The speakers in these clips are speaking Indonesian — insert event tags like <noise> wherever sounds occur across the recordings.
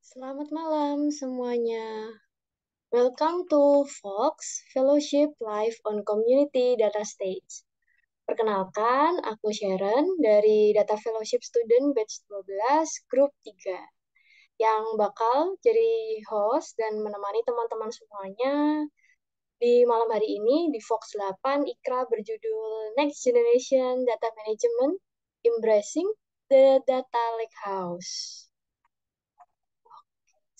Selamat malam semuanya. Welcome to Fox Fellowship Live on Community Data Stage. Perkenalkan, aku Sharon dari Data Fellowship Student Batch 12, Grup 3, yang bakal jadi host dan menemani teman-teman semuanya di malam hari ini di Fox 8 Ikra berjudul Next Generation Data Management Embracing the Data Lake House.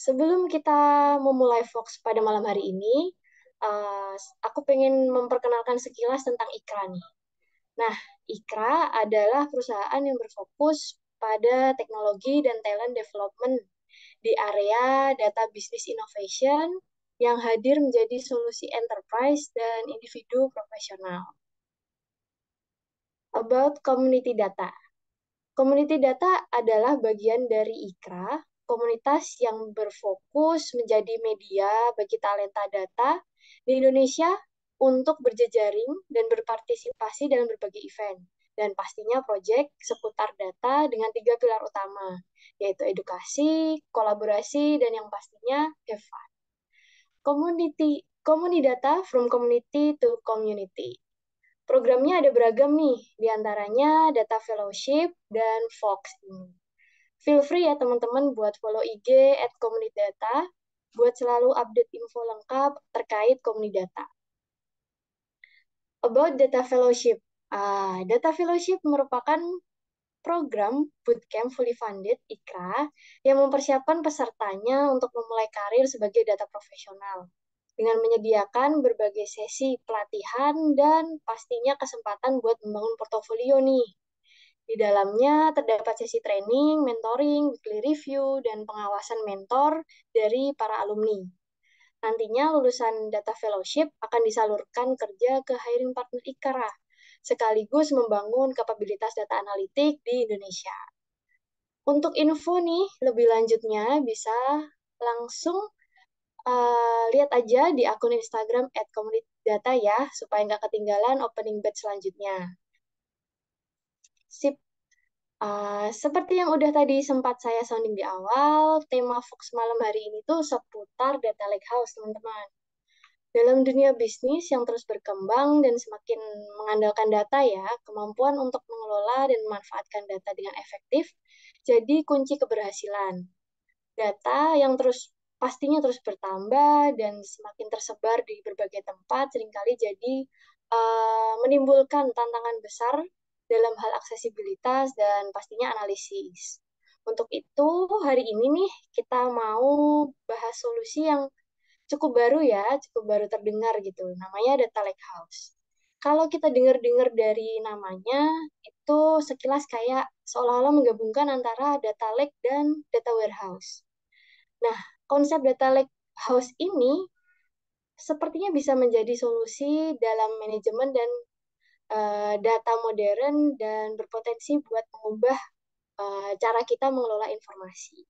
Sebelum kita memulai Fox pada malam hari ini, uh, aku pengen memperkenalkan sekilas tentang IKRA nih. Nah, IKRA adalah perusahaan yang berfokus pada teknologi dan talent development di area data business innovation yang hadir menjadi solusi enterprise dan individu profesional. About community data. Community data adalah bagian dari IKRA komunitas yang berfokus menjadi media bagi talenta data di Indonesia untuk berjejaring dan berpartisipasi dalam berbagai event dan pastinya proyek seputar data dengan tiga pilar utama, yaitu edukasi, kolaborasi, dan yang pastinya have fun. Community, community data from community to community. Programnya ada beragam nih, diantaranya data fellowship dan Fox ini. Feel free ya teman-teman buat follow IG at data buat selalu update info lengkap terkait community data. About data fellowship. Uh, data fellowship merupakan program bootcamp fully funded IKRA yang mempersiapkan pesertanya untuk memulai karir sebagai data profesional dengan menyediakan berbagai sesi pelatihan dan pastinya kesempatan buat membangun portofolio nih. Di dalamnya terdapat sesi training, mentoring, weekly review, dan pengawasan mentor dari para alumni. Nantinya lulusan data fellowship akan disalurkan kerja ke hiring partner Ikara, sekaligus membangun kapabilitas data analitik di Indonesia. Untuk info nih, lebih lanjutnya bisa langsung uh, lihat aja di akun Instagram @communitydata ya, supaya nggak ketinggalan opening batch selanjutnya. Sip. Uh, seperti yang udah tadi sempat saya sounding di awal, tema Fox malam hari ini tuh seputar data lake house, teman-teman. Dalam dunia bisnis yang terus berkembang dan semakin mengandalkan data ya, kemampuan untuk mengelola dan memanfaatkan data dengan efektif jadi kunci keberhasilan. Data yang terus pastinya terus bertambah dan semakin tersebar di berbagai tempat seringkali jadi uh, menimbulkan tantangan besar dalam hal aksesibilitas dan pastinya analisis. Untuk itu, hari ini nih kita mau bahas solusi yang cukup baru ya, cukup baru terdengar gitu. Namanya Data lake house. Kalau kita dengar-dengar dari namanya, itu sekilas kayak seolah-olah menggabungkan antara data lake dan data warehouse. Nah, konsep data lake house ini sepertinya bisa menjadi solusi dalam manajemen dan Eh, data modern dan berpotensi buat mengubah eh, cara kita mengelola informasi.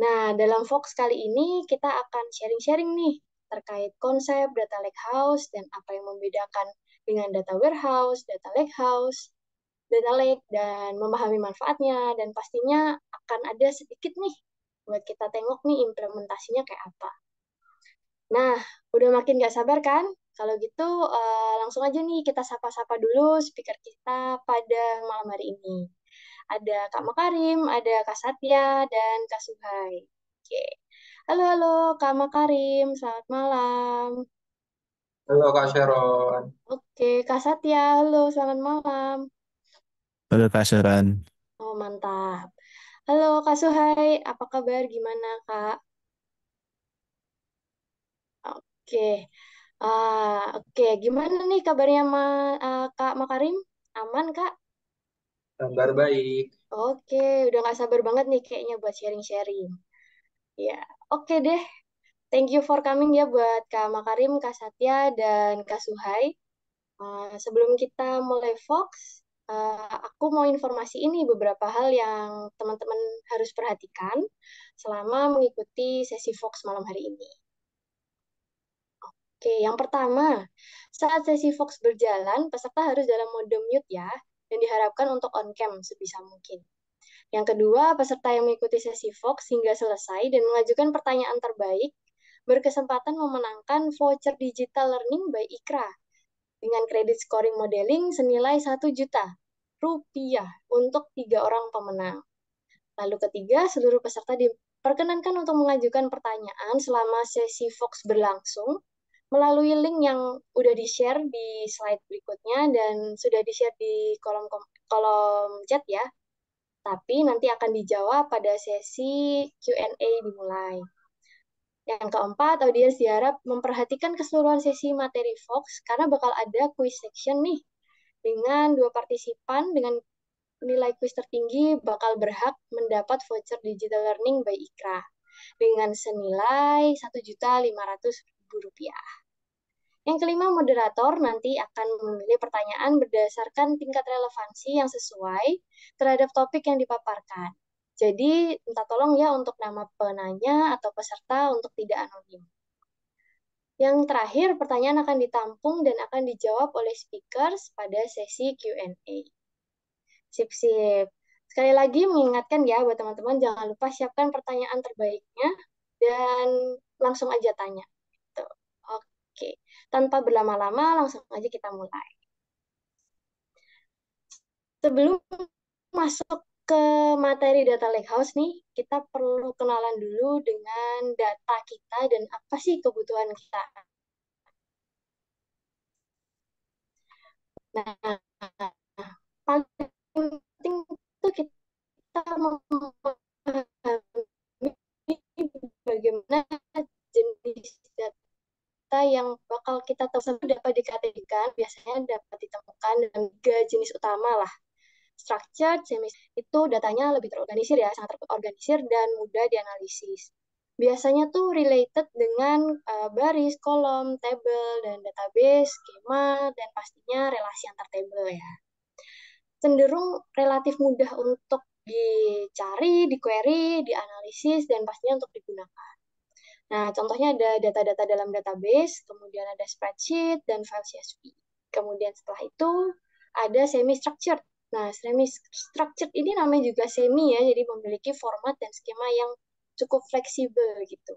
Nah, dalam Fox kali ini kita akan sharing-sharing nih terkait konsep data lake house dan apa yang membedakan dengan data warehouse, data lake house data lake, dan memahami manfaatnya. Dan pastinya akan ada sedikit nih buat kita tengok nih implementasinya kayak apa. Nah, udah makin gak sabar kan kalau gitu uh, langsung aja nih kita sapa-sapa dulu speaker kita pada malam hari ini. Ada Kak Makarim, ada Kak Satya, dan Kak Suhai. Oke. Halo halo Kak Makarim, selamat malam. Halo Kak Sharon. Oke, Kak Satya, halo selamat malam. Halo Kak Sharon. Oh, mantap. Halo Kak Suhai, apa kabar? Gimana Kak? Oke. Ah, oke. Gimana nih kabarnya Ma, uh, Kak Makarim? Aman, Kak? Kabar baik. Oke, udah gak sabar banget nih kayaknya buat sharing-sharing. Ya, oke deh. Thank you for coming ya buat Kak Makarim, Kak Satya, dan Kak Suhai. Uh, sebelum kita mulai Fox, uh, aku mau informasi ini beberapa hal yang teman-teman harus perhatikan selama mengikuti sesi Fox malam hari ini. Oke, yang pertama, saat sesi Fox berjalan, peserta harus dalam mode mute ya, dan diharapkan untuk on-cam sebisa mungkin. Yang kedua, peserta yang mengikuti sesi Fox hingga selesai dan mengajukan pertanyaan terbaik berkesempatan memenangkan voucher digital learning by Ikra dengan kredit scoring modeling senilai 1 juta rupiah untuk tiga orang pemenang. Lalu ketiga, seluruh peserta diperkenankan untuk mengajukan pertanyaan selama sesi Fox berlangsung melalui link yang udah di-share di slide berikutnya dan sudah di-share di kolom kolom chat ya. Tapi nanti akan dijawab pada sesi Q&A dimulai. Yang keempat, audiens diharap memperhatikan keseluruhan sesi materi Fox karena bakal ada quiz section nih. Dengan dua partisipan dengan nilai quiz tertinggi bakal berhak mendapat voucher digital learning by Ikra dengan senilai Rp1.500 rupiah. Yang kelima, moderator nanti akan memilih pertanyaan berdasarkan tingkat relevansi yang sesuai terhadap topik yang dipaparkan. Jadi, minta tolong ya untuk nama penanya atau peserta untuk tidak anonim. Yang terakhir, pertanyaan akan ditampung dan akan dijawab oleh speakers pada sesi Q&A. Sip-sip. Sekali lagi mengingatkan ya buat teman-teman, jangan lupa siapkan pertanyaan terbaiknya dan langsung aja tanya. Tanpa berlama-lama, langsung aja kita mulai. Sebelum masuk ke materi data lakehouse nih, kita perlu kenalan dulu dengan data kita dan apa sih kebutuhan kita. Nah, paling penting itu kita memahami bagaimana jenis data kita yang bakal kita temukan dapat dikategorikan biasanya dapat ditemukan dalam tiga jenis utama lah structure jenis itu datanya lebih terorganisir ya sangat terorganisir dan mudah dianalisis biasanya tuh related dengan uh, baris kolom table dan database skema dan pastinya relasi antar table ya cenderung relatif mudah untuk dicari, di query dianalisis, dan pastinya untuk digunakan. Nah, contohnya ada data-data dalam database, kemudian ada spreadsheet dan file CSV. Kemudian setelah itu ada semi-structured. Nah, semi-structured ini namanya juga semi ya, jadi memiliki format dan skema yang cukup fleksibel gitu.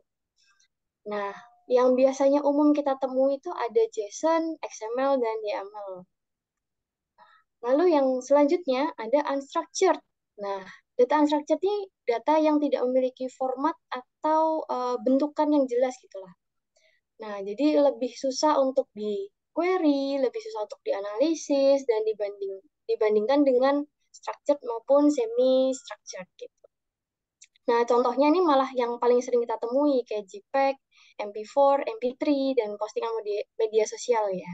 Nah, yang biasanya umum kita temui itu ada JSON, XML, dan YAML. Lalu yang selanjutnya ada unstructured. Nah, data unstructured ini data yang tidak memiliki format atau uh, bentukan yang jelas gitulah. Nah, jadi lebih susah untuk di query, lebih susah untuk dianalisis dan dibanding dibandingkan dengan structured maupun semi structured gitu. Nah, contohnya ini malah yang paling sering kita temui kayak JPEG, MP4, MP3 dan postingan media, media sosial ya.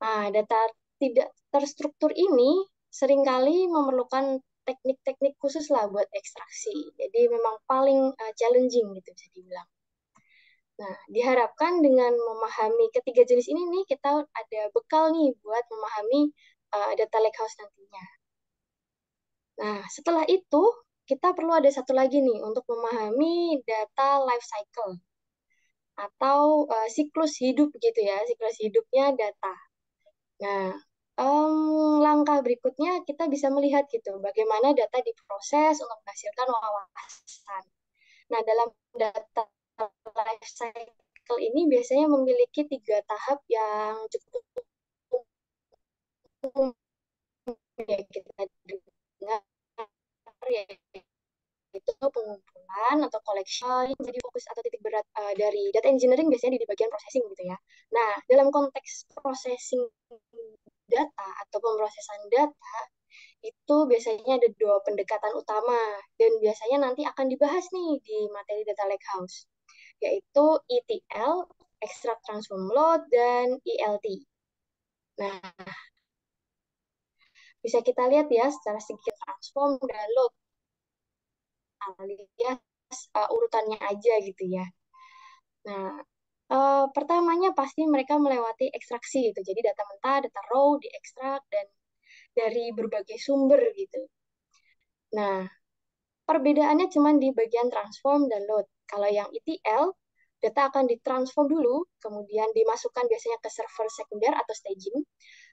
Nah, data tidak terstruktur ini seringkali memerlukan teknik-teknik khusus lah buat ekstraksi. Jadi memang paling uh, challenging gitu bisa dibilang. Nah, diharapkan dengan memahami ketiga jenis ini nih kita ada bekal nih buat memahami uh, data house nantinya. Nah, setelah itu kita perlu ada satu lagi nih untuk memahami data life cycle atau uh, siklus hidup gitu ya, siklus hidupnya data. Nah, um, langkah berikutnya kita bisa melihat gitu bagaimana data diproses untuk menghasilkan wawasan. Nah, dalam data life cycle ini biasanya memiliki tiga tahap yang cukup umum ya kita dengar yaitu pengumpulan atau collection jadi fokus atau titik berat uh, dari data engineering biasanya di bagian processing gitu ya. Nah, dalam konteks processing data atau pemrosesan data itu biasanya ada dua pendekatan utama dan biasanya nanti akan dibahas nih di materi data lake house yaitu ETL, Extract Transform Load dan ELT. Nah, bisa kita lihat ya secara segi transform dan load alias uh, urutannya aja gitu ya. Nah, Uh, pertamanya pasti mereka melewati ekstraksi gitu. Jadi data mentah, data raw diekstrak dan dari berbagai sumber gitu. Nah, perbedaannya cuma di bagian transform dan load. Kalau yang ETL, data akan ditransform dulu, kemudian dimasukkan biasanya ke server sekunder atau staging,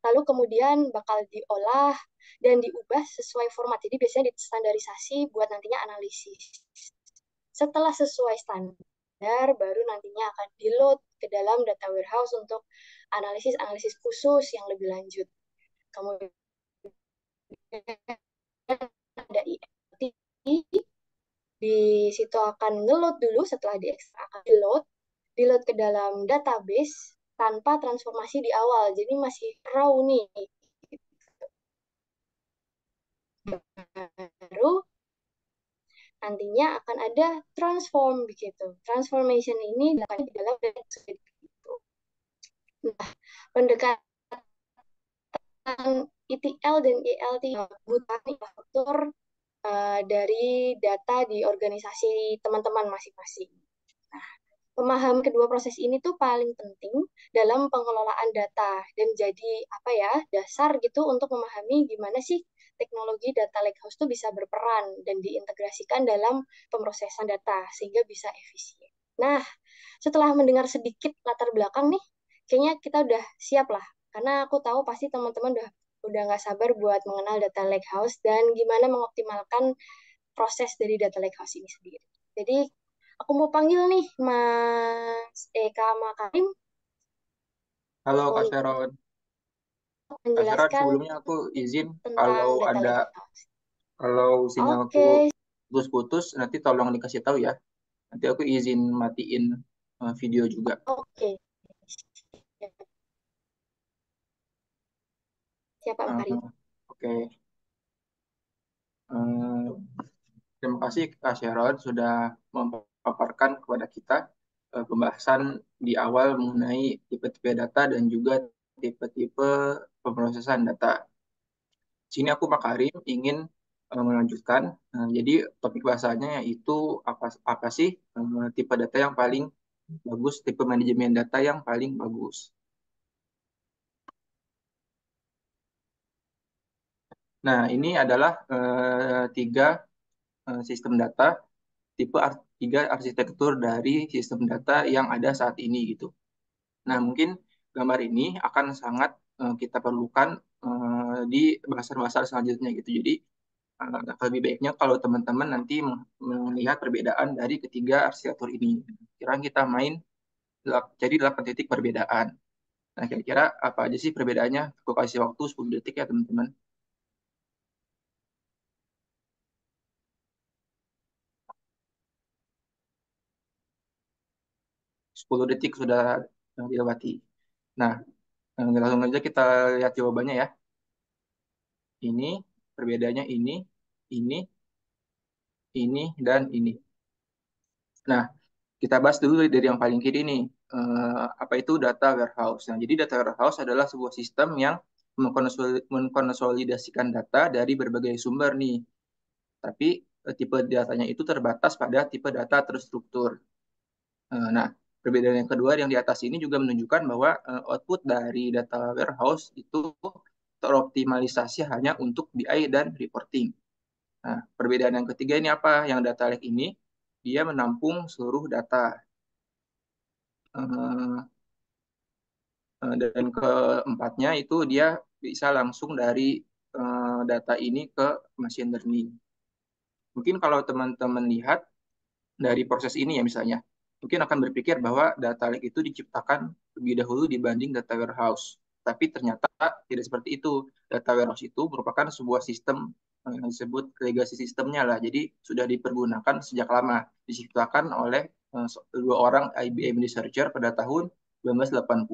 lalu kemudian bakal diolah dan diubah sesuai format. Jadi biasanya distandarisasi buat nantinya analisis. Setelah sesuai standar, benar baru nantinya akan di-load ke dalam data warehouse untuk analisis-analisis khusus yang lebih lanjut. Kemudian ada IMT, di situ akan ngeload dulu setelah di akan di-load, di-load ke dalam database tanpa transformasi di awal, jadi masih raw nih. Baru nantinya akan ada transform begitu. Transformation ini dapat di dalam itu. Nah, pendekatan ETL dan ELT membutuhkan faktor uh, eh, dari data di organisasi teman-teman masing-masing. Nah, pemaham kedua proses ini tuh paling penting dalam pengelolaan data dan jadi apa ya dasar gitu untuk memahami gimana sih teknologi data lakehouse itu bisa berperan dan diintegrasikan dalam pemrosesan data sehingga bisa efisien. Nah, setelah mendengar sedikit latar belakang nih, kayaknya kita udah siap lah. Karena aku tahu pasti teman-teman udah udah nggak sabar buat mengenal data lakehouse dan gimana mengoptimalkan proses dari data lakehouse ini sendiri. Jadi aku mau panggil nih Mas Eka Makarim. Halo Kak Sharon. Oh, Azra, sebelumnya aku izin kalau ada kalau sinyalku aku putus-putus, nanti tolong dikasih tahu ya. Nanti aku izin matiin eh, video juga. oke. Siap Pak Uh, Oke. Uh, terima kasih Kak Sharon sudah memaparkan kepada kita uh, pembahasan di awal mengenai tipe-tipe data dan juga tipe-tipe pemrosesan data. Sini aku Pak Karim ingin uh, melanjutkan. Uh, jadi topik bahasanya yaitu apa apa sih uh, tipe data yang paling bagus, tipe manajemen data yang paling bagus. Nah, ini adalah uh, tiga uh, sistem data tipe ar tiga arsitektur dari sistem data yang ada saat ini gitu. Nah, mungkin gambar ini akan sangat uh, kita perlukan uh, di bahasa-bahasa selanjutnya gitu. Jadi uh, lebih baiknya kalau teman-teman nanti melihat perbedaan dari ketiga arsitektur ini. Kira kita main jadi 8 titik perbedaan. Nah, kira-kira apa aja sih perbedaannya? Aku kasih waktu 10 detik ya, teman-teman. Sepuluh detik sudah dilewati. Nah, eh, langsung aja kita lihat jawabannya ya. Ini, perbedaannya ini, ini, ini, dan ini. Nah, kita bahas dulu dari yang paling kiri ini. Uh, eh, apa itu data warehouse? Nah, jadi data warehouse adalah sebuah sistem yang mengkonsolidasikan data dari berbagai sumber nih. Tapi eh, tipe datanya itu terbatas pada tipe data terstruktur. Nah, Perbedaan yang kedua yang di atas ini juga menunjukkan bahwa uh, output dari data warehouse itu teroptimalisasi hanya untuk BI dan reporting. Nah, perbedaan yang ketiga ini apa? Yang data lake ini dia menampung seluruh data. Uh, dan keempatnya itu dia bisa langsung dari uh, data ini ke machine learning. Mungkin kalau teman-teman lihat dari proses ini ya misalnya, mungkin akan berpikir bahwa data lake itu diciptakan lebih dahulu dibanding data warehouse. Tapi ternyata tidak seperti itu. Data warehouse itu merupakan sebuah sistem eh, yang disebut legacy sistemnya lah. Jadi sudah dipergunakan sejak lama, diciptakan oleh eh, dua orang IBM researcher pada tahun 1980.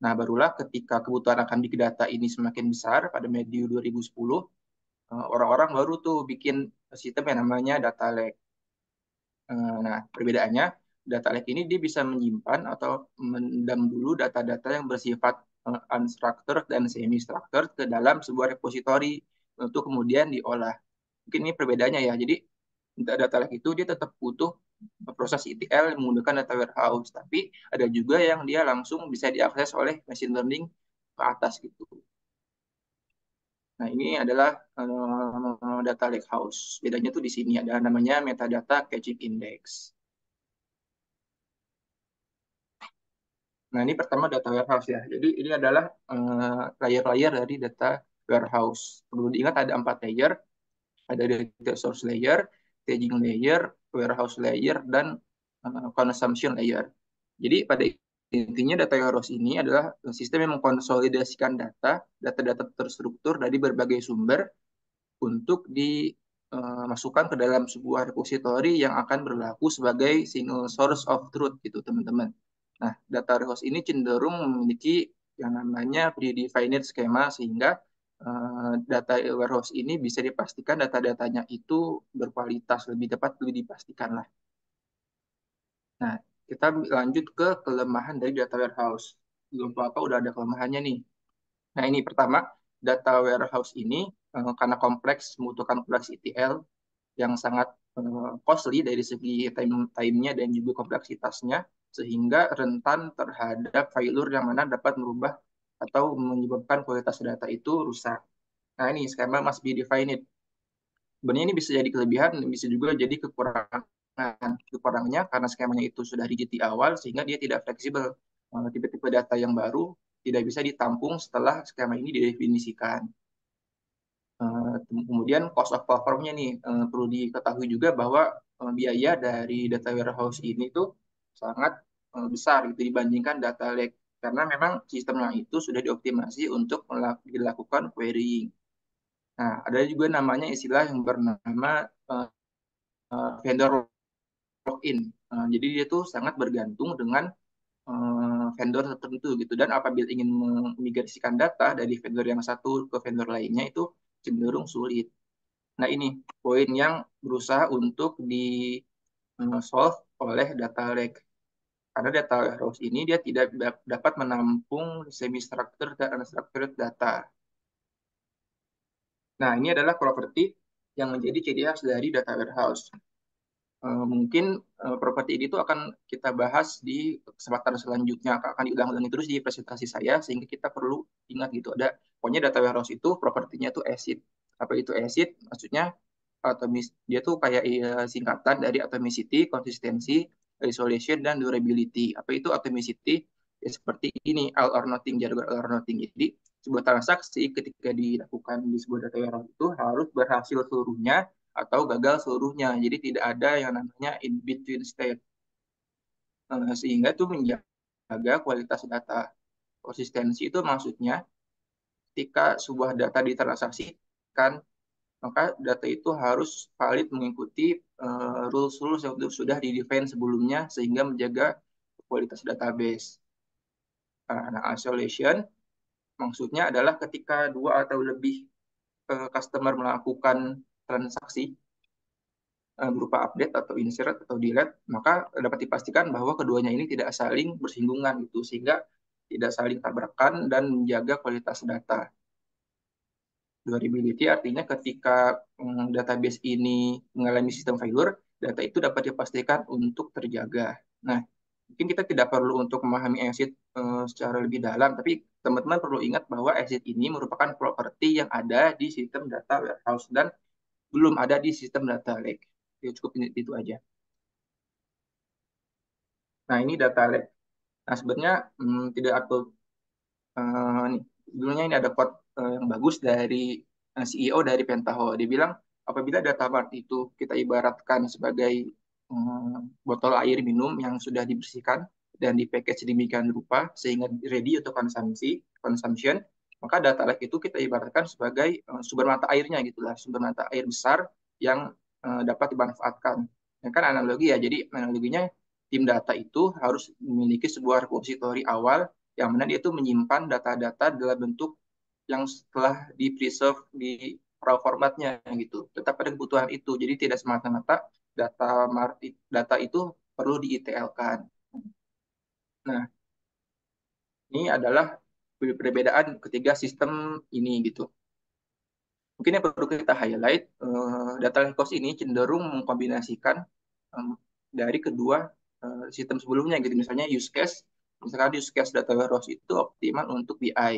Nah, barulah ketika kebutuhan akan big data ini semakin besar pada medio 2010, eh, orang-orang baru tuh bikin sistem yang namanya data lake. Nah, perbedaannya data lake ini dia bisa menyimpan atau mendam dulu data-data yang bersifat eh, unstructured dan semi-structured ke dalam sebuah repository untuk kemudian diolah. Mungkin ini perbedaannya ya. Jadi data lake itu dia tetap butuh proses ETL menggunakan data warehouse, tapi ada juga yang dia langsung bisa diakses oleh machine learning ke atas gitu. Nah, ini adalah uh, data lake house. Bedanya tuh di sini ada namanya metadata caching index. Nah, ini pertama data warehouse ya. Jadi ini adalah eh, layer-layer uh, dari data warehouse. Perlu diingat ada empat layer. Ada data source layer, staging layer, warehouse layer, dan uh, consumption layer. Jadi pada intinya data warehouse ini adalah sistem yang mengkonsolidasikan data, data-data terstruktur dari berbagai sumber untuk dimasukkan eh, ke dalam sebuah repository yang akan berlaku sebagai single source of truth gitu teman-teman. Nah, data warehouse ini cenderung memiliki yang namanya predefined schema sehingga uh, data warehouse ini bisa dipastikan data-datanya itu berkualitas lebih cepat lebih dipastikan lah. Nah, kita lanjut ke kelemahan dari data warehouse. Belum apa-apa udah ada kelemahannya nih. Nah, ini pertama, data warehouse ini uh, karena kompleks membutuhkan kompleks ETL yang sangat uh, costly dari segi time-nya time dan juga kompleksitasnya sehingga rentan terhadap failure yang mana dapat merubah atau menyebabkan kualitas data itu rusak. Nah ini skema must be defined. Sebenarnya ini bisa jadi kelebihan, bisa juga jadi kekurangan. Kekurangannya karena skemanya itu sudah rigid di awal sehingga dia tidak fleksibel. Tipe-tipe data yang baru tidak bisa ditampung setelah skema ini didefinisikan. Eh, kemudian cost of platformnya nih eh, perlu diketahui juga bahwa eh, biaya dari data warehouse ini tuh sangat eh, besar gitu dibandingkan data lake karena memang sistemnya itu sudah dioptimasi untuk dilakukan querying. Nah, ada juga namanya istilah yang bernama uh, uh, vendor login. Uh, jadi dia tuh sangat bergantung dengan uh, vendor tertentu gitu dan apabila ingin memigrasikan data dari vendor yang satu ke vendor lainnya itu cenderung sulit. Nah, ini poin yang berusaha untuk di solve oleh data lake. Karena data warehouse ini dia tidak dapat menampung semi-structured dan unstructured data. Nah, ini adalah properti yang menjadi ciri khas dari data warehouse. Eh, mungkin eh, properti ini itu akan kita bahas di kesempatan selanjutnya, akan diulang-ulangi terus di presentasi saya, sehingga kita perlu ingat gitu. Ada, pokoknya data warehouse itu propertinya itu ACID. Apa itu ACID? Maksudnya atomis dia tuh kayak iya, singkatan dari atomicity, konsistensi, isolation dan durability. Apa itu atomicity? Ya seperti ini all or nothing jargon all or nothing. Jadi sebuah transaksi ketika dilakukan di sebuah data warehouse itu harus berhasil seluruhnya atau gagal seluruhnya. Jadi tidak ada yang namanya in between state. Nah, sehingga itu menjaga kualitas data. Konsistensi itu maksudnya ketika sebuah data ditransaksikan maka data itu harus valid mengikuti uh, rules-rules yang sudah di define sebelumnya sehingga menjaga kualitas database. Nah, nah, isolation maksudnya adalah ketika dua atau lebih uh, customer melakukan transaksi eh, berupa update atau insert atau delete, maka dapat dipastikan bahwa keduanya ini tidak saling bersinggungan gitu sehingga tidak saling tabrakan dan menjaga kualitas data. Durability artinya ketika mm, database ini mengalami sistem failure, data itu dapat dipastikan untuk terjaga. Nah, mungkin kita tidak perlu untuk memahami exit eh, secara lebih dalam, tapi teman-teman perlu ingat bahwa exit ini merupakan properti yang ada di sistem data warehouse dan belum ada di sistem data lake. Ya, cukup itu aja. Nah, ini data lake. Nah, sebenarnya hmm, tidak aku uh, eh, nih, dulunya ini ada code uh, yang bagus dari eh, CEO dari Pentaho. Dia bilang apabila data mart itu kita ibaratkan sebagai um, botol air minum yang sudah dibersihkan dan di package demikian rupa sehingga ready untuk konsumsi, consumption, maka data lake itu kita ibaratkan sebagai uh, sumber mata airnya gitulah, sumber mata air besar yang uh, dapat dimanfaatkan. Ya kan analogi ya, jadi analoginya tim data itu harus memiliki sebuah repository awal yang mana dia itu menyimpan data-data dalam bentuk yang setelah di preserve di raw formatnya gitu. Tetap ada kebutuhan itu. Jadi tidak semata-mata data data itu perlu di ETL kan Nah, ini adalah perbedaan ketiga sistem ini gitu. Mungkin yang perlu kita highlight, eh, data cost ini cenderung mengkombinasikan dari kedua eh, sistem sebelumnya gitu. Misalnya use case, misalkan use case data warehouse itu optimal untuk BI.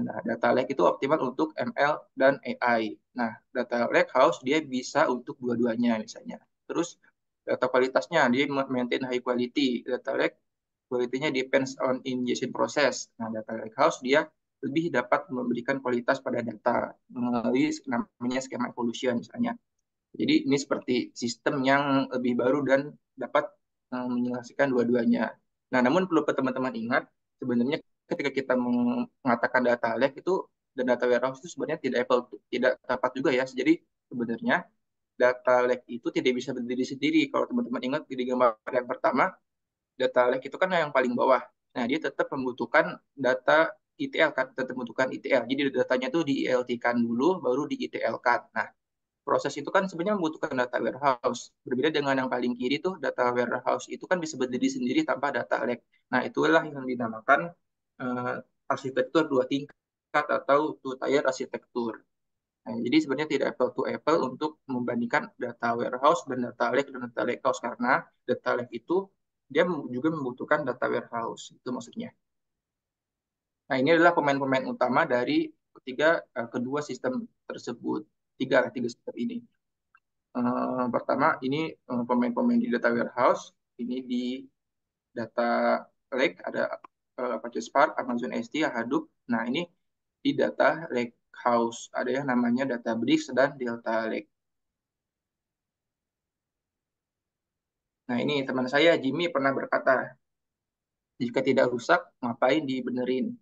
Nah, data lake itu optimal untuk ML dan AI. Nah, data lake house dia bisa untuk dua-duanya misalnya. Terus data kualitasnya dia maintain high quality. Data lake kualitasnya depends on ingestion process. Nah, data lake house dia lebih dapat memberikan kualitas pada data melalui namanya skema evolution misalnya. Jadi ini seperti sistem yang lebih baru dan dapat eh, menyelesaikan dua-duanya. Nah, namun perlu teman-teman ingat, sebenarnya ketika kita mengatakan data lake itu dan data warehouse itu sebenarnya tidak apple tidak tepat juga ya. Jadi sebenarnya data lake itu tidak bisa berdiri sendiri. Kalau teman-teman ingat di gambar yang pertama, data lake itu kan yang paling bawah. Nah, dia tetap membutuhkan data ETL, kan, tetap membutuhkan ETL. Jadi datanya itu di elt kan dulu, baru di ETL kan. Nah, proses itu kan sebenarnya membutuhkan data warehouse. Berbeda dengan yang paling kiri tuh, data warehouse itu kan bisa berdiri sendiri tanpa data lake. Nah, itulah yang dinamakan uh, arsitektur dua tingkat atau two tier arsitektur. Nah, jadi sebenarnya tidak apple to apple untuk membandingkan data warehouse dan data lake dan data lake lakehouse karena data lake itu dia juga membutuhkan data warehouse itu maksudnya. Nah, ini adalah pemain-pemain utama dari ketiga uh, kedua sistem tersebut. Tiga tiga sistem ini. Uh, pertama ini pemain-pemain uh, di data warehouse, ini di data lake ada uh, pakai Spark, Amazon S3, Hadoop. Nah, ini di data lakehouse. Ada yang namanya data Databricks dan Delta Lake. Nah, ini teman saya Jimmy pernah berkata, jika tidak rusak, ngapain dibenerin?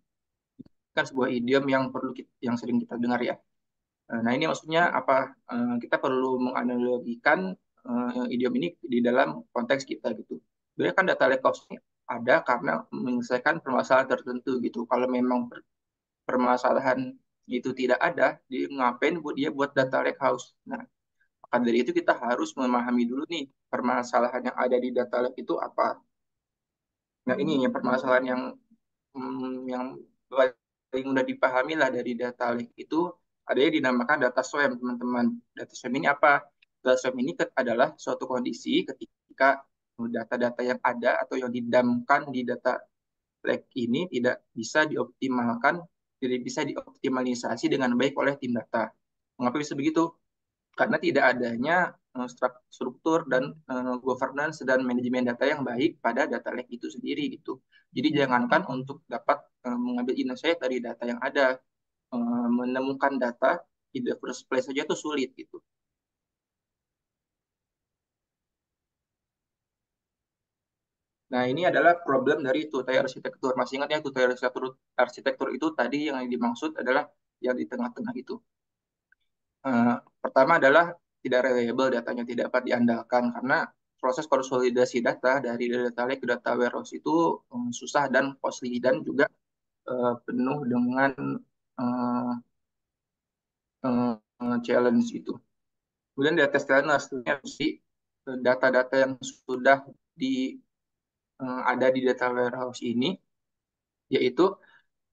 Kan sebuah idiom yang perlu kita, yang sering kita dengar ya. Eh, nah, ini maksudnya apa? Eh, kita perlu menganalogikan idiom ini di dalam konteks kita gitu. Sebenarnya kan data lakehouse ini ada karena menyelesaikan permasalahan tertentu gitu. Kalau memang per permasalahan itu tidak ada, dia ngapain buat dia buat data lakehouse. Nah, maka dari itu kita harus memahami dulu nih permasalahan yang ada di data lake itu apa. Nah, ini ya permasalahan yang hmm, yang paling mudah dipahami lah dari data lake itu ada yang dinamakan data swim, teman-teman. Data swim ini apa? Data swim ini adalah suatu kondisi ketika data-data yang ada atau yang didamkan di data lab ini tidak bisa dioptimalkan, tidak bisa dioptimalisasi dengan baik oleh tim data. Mengapa bisa begitu? Karena tidak adanya eh, struktur dan eh, governance dan manajemen data yang baik pada data lake itu sendiri gitu. Jadi jangankan untuk dapat eh, mengambil insight dari data yang ada, menemukan data di the first saja itu sulit gitu. Nah, ini adalah problem dari tutai arsitektur. Masih ingat ya, tutai arsitektur, arsitektur itu tadi yang dimaksud adalah yang di tengah-tengah itu. Uh, pertama adalah tidak reliable datanya tidak dapat diandalkan karena proses konsolidasi data dari data lake ke data warehouse itu um, susah dan costly dan juga uh, penuh dengan uh, uh, challenge itu. Kemudian data standar data-data yang sudah di Eh, ada di data warehouse ini yaitu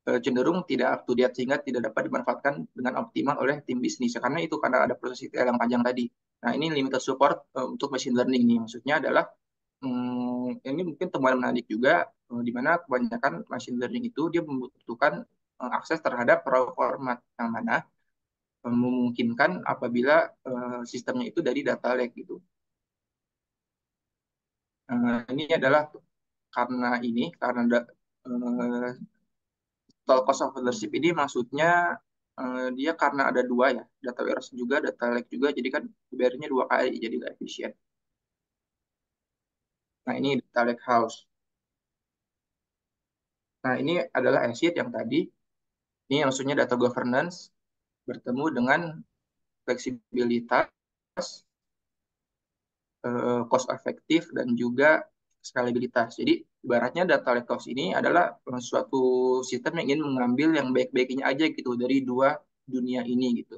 eh, cenderung tidak up to date sehingga tidak dapat dimanfaatkan dengan optimal oleh tim bisnis ya, karena itu karena ada proses ETL yang panjang tadi. Nah, ini limited support eh, untuk machine learning nih maksudnya adalah hmm, ini mungkin temuan menarik juga uh, di mana kebanyakan machine learning itu dia membutuhkan akses terhadap raw format yang mana memungkinkan apabila sistemnya itu dari data lake gitu. Uh, ini adalah karena ini karena da, uh, eh, total cost of ownership ini maksudnya uh, dia karena ada dua ya data warehouse juga data lake juga jadi kan bayarnya dua kali jadi nggak efisien nah ini data lake house nah ini adalah exit yang tadi ini maksudnya data governance bertemu dengan fleksibilitas, eh, cost efektif, dan juga skalabilitas. Jadi ibaratnya data lakehouse ini adalah suatu sistem yang ingin mengambil yang baik-baiknya aja gitu dari dua dunia ini gitu.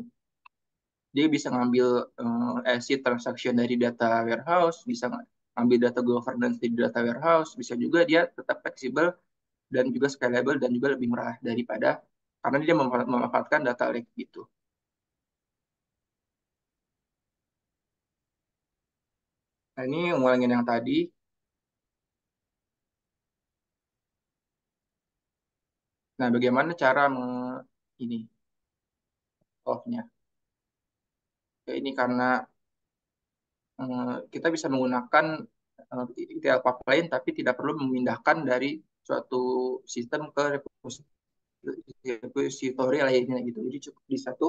Dia bisa ngambil uh, eh, asset transaction dari data warehouse, bisa ngambil data governance dari data warehouse, bisa juga dia tetap fleksibel dan juga scalable dan juga lebih murah daripada karena dia memanfaatkan data lake gitu. Nah, ini ngulangin yang tadi, Nah, bagaimana cara ini solve-nya? Ya, ini karena eh, kita bisa menggunakan eh, ETL pipeline tapi tidak perlu memindahkan dari suatu sistem ke repository lainnya gitu. Jadi cukup di satu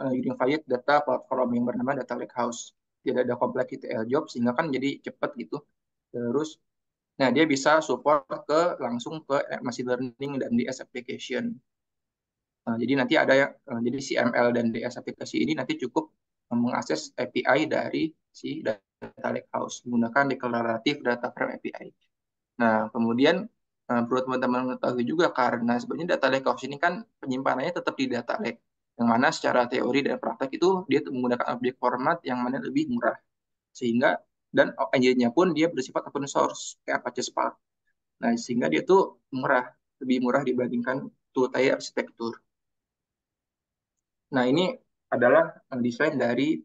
uh, unified data platform yang bernama data lakehouse. Tidak ada kompleks ETL job sehingga kan jadi cepat gitu. Terus Nah, dia bisa support ke langsung ke eh, machine learning dan DS application. Nah, jadi nanti ada yang eh, jadi si ML dan DS aplikasi ini nanti cukup eh, mengakses API dari si data lakehouse menggunakan deklaratif data frame API. Nah, kemudian perlu teman-teman mengetahui juga karena sebenarnya data lakehouse ini kan penyimpanannya tetap di data lake yang mana secara teori dan praktek itu dia menggunakan objek format yang mana lebih murah sehingga dan engine-nya oh, pun dia bersifat open source kayak Apache Spark. Nah, sehingga dia tuh murah, lebih murah dibandingkan tool tayar arsitektur. Nah, ini adalah desain dari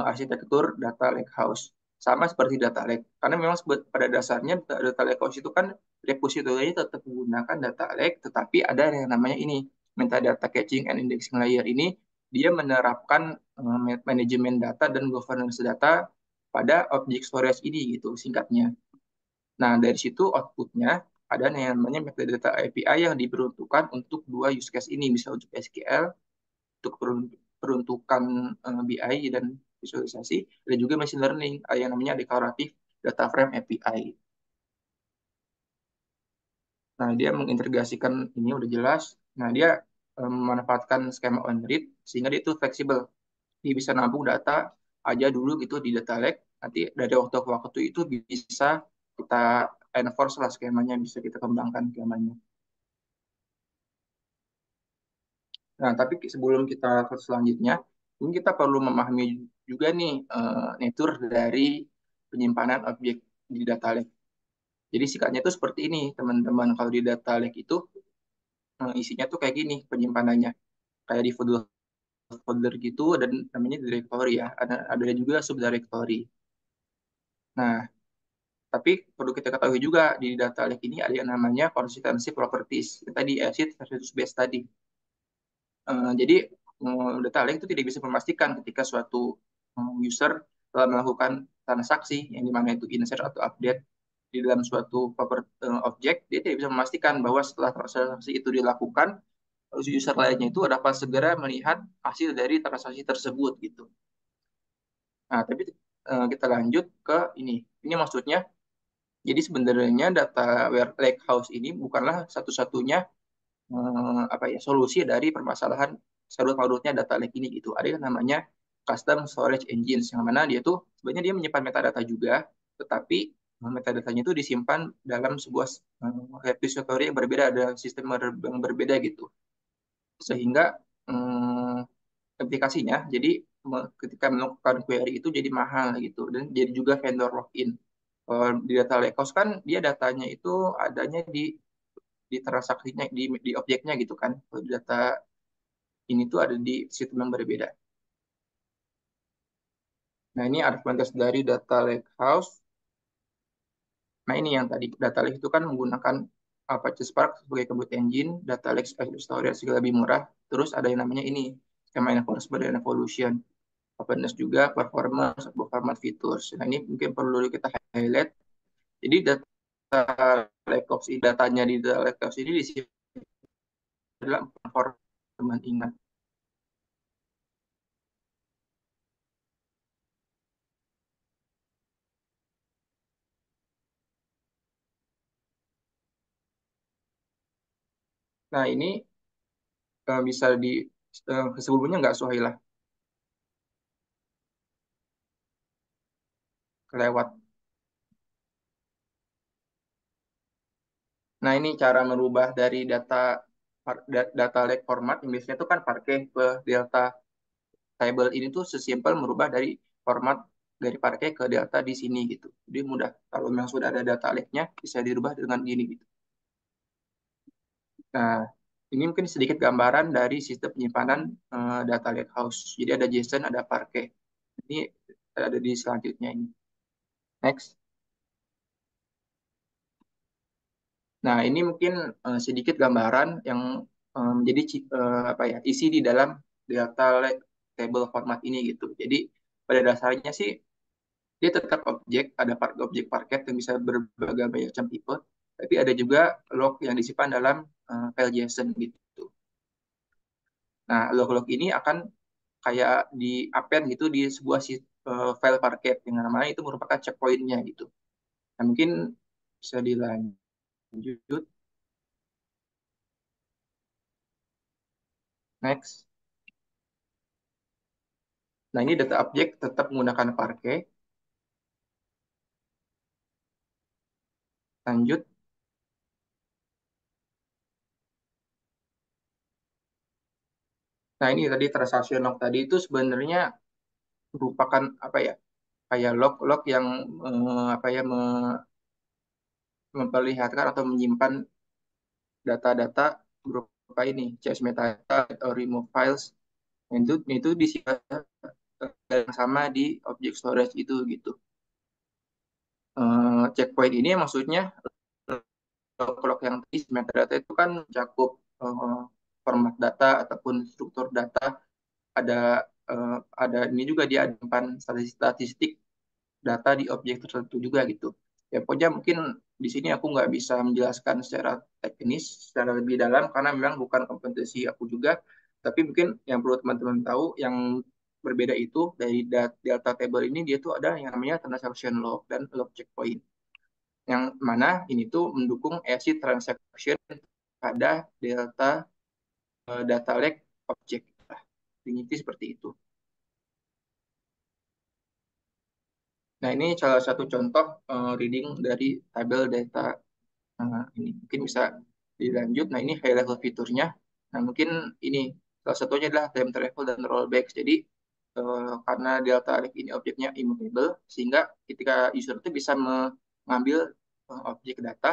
eh, arsitektur data lake house Sama seperti data lake. Karena memang pada dasarnya data lake house itu kan repositorinya tetap menggunakan data lake, tetapi ada yang namanya ini, metadata caching and indexing layer ini, dia menerapkan eh, manajemen data dan governance data pada objek storage ini gitu singkatnya. Nah, dari situ outputnya ada yang namanya metadata API yang diperuntukkan untuk dua use case ini, bisa untuk SQL, untuk peruntukan eh, BI dan visualisasi, dan juga machine learning eh, yang namanya declarative data frame API. Nah, dia mengintegrasikan ini udah jelas. Nah, dia eh, memanfaatkan skema on-read sehingga dia itu fleksibel. Dia bisa nampung data aja dulu gitu di data lake nanti dari waktu ke waktu itu bisa kita enforce lah skemanya bisa kita kembangkan skemanya nah tapi sebelum kita ke selanjutnya mungkin kita perlu memahami juga nih uh, nature dari penyimpanan objek di data lake jadi sikatnya itu seperti ini teman-teman kalau di data lake itu eh, isinya tuh kayak gini penyimpanannya kayak di folder folder gitu dan namanya directory ya ada ada juga subdirectory Nah, tapi perlu kita ketahui juga di data lake ini ada yang namanya konsistensi properties. Tadi acid versus base tadi. Uh, jadi eh, data lake itu tidak bisa memastikan ketika suatu eh, user telah melakukan transaksi yang dimana itu insert atau update di dalam suatu proper uh, objek, dia tidak bisa memastikan bahwa setelah transaksi itu dilakukan, user lainnya itu dapat segera melihat hasil dari transaksi tersebut gitu. Nah, tapi Eh, kita lanjut ke ini. Ini maksudnya, jadi sebenarnya data Lakehouse ini bukanlah satu-satunya eh, apa ya solusi dari permasalahan serut pautnya data lake ini gitu. Ada yang namanya custom storage engines yang mana dia tuh sebenarnya dia menyimpan metadata juga, tetapi eh, metadatanya itu disimpan dalam sebuah repository yang berbeda, ada sistem yang berbeda gitu. Sehingga aplikasinya jadi ketika melakukan query itu jadi mahal gitu dan jadi juga vendor login. Kalau eh, di data lakehouse kan dia datanya itu adanya di di transaksinya di di objeknya gitu kan. data ini tuh ada di sistem yang berbeda. Nah, ini argumentasi dari data lake house Nah, ini yang tadi data lake itu kan menggunakan Apache Spark sebagai compute engine, data lake space storage segala lebih murah. Terus ada yang namanya ini, skema evolution openness juga performance performance features nah ini mungkin perlu kita highlight jadi data ini datanya di data laptops ini disimpan adalah performance ingat Nah ini bisa eh, di uh, sebelumnya nggak suhailah lewat. Nah, ini cara merubah dari data data lake format yang biasanya itu kan parquet ke delta table ini tuh sesimpel merubah dari format dari parquet ke delta di sini gitu. Jadi mudah. Kalau memang sudah ada data lake-nya bisa dirubah dengan gini gitu. Nah, ini mungkin sedikit gambaran dari sistem penyimpanan uh, data house. Jadi ada JSON, ada Parquet. Ini ada di selanjutnya ini. Next. Nah, ini mungkin uh, sedikit gambaran yang um, uh, apa ya, isi di dalam data table format ini gitu. Jadi pada dasarnya sih dia tetap objek, ada part objek parket yang bisa berbagai macam tipe, tapi ada juga log yang disimpan dalam uh, file JSON gitu. Nah, log-log ini akan kayak di append gitu di sebuah uh, eh, file parquet dengan namanya itu merupakan checkpointnya gitu. Nah mungkin bisa dilanjut. Next. Nah ini data objek tetap menggunakan parquet. Lanjut. Nah ini tadi log tadi itu sebenarnya merupakan apa ya kayak log-log yang eh, apa ya me, memperlihatkan atau menyimpan data-data berupa ini CSV metadata atau remove files nah, itu itu disimpan yang sama di object storage itu gitu. Eh, checkpoint ini maksudnya log-log yang di metadata itu kan mencakup eh, format data ataupun struktur data ada uh, ada ini juga dia simpan statistik data di objek tertentu juga gitu. Ya pokoknya mungkin di sini aku nggak bisa menjelaskan secara teknis, secara lebih dalam karena memang bukan kompetensi aku juga. Tapi mungkin yang perlu teman-teman tahu yang berbeda itu dari delta table ini dia tuh ada yang namanya transaction log dan log checkpoint. Yang mana ini tuh mendukung ESI transaction pada delta uh, data lake object Unity seperti itu. Nah, ini salah satu contoh eh, reading dari tabel data nah, ini. Mungkin bisa dilanjut. Nah, ini high level fiturnya. Nah, mungkin ini salah satunya adalah time travel dan rollback. Jadi, eh, karena delta arif ini objeknya immutable, sehingga ketika user itu bisa mengambil objek data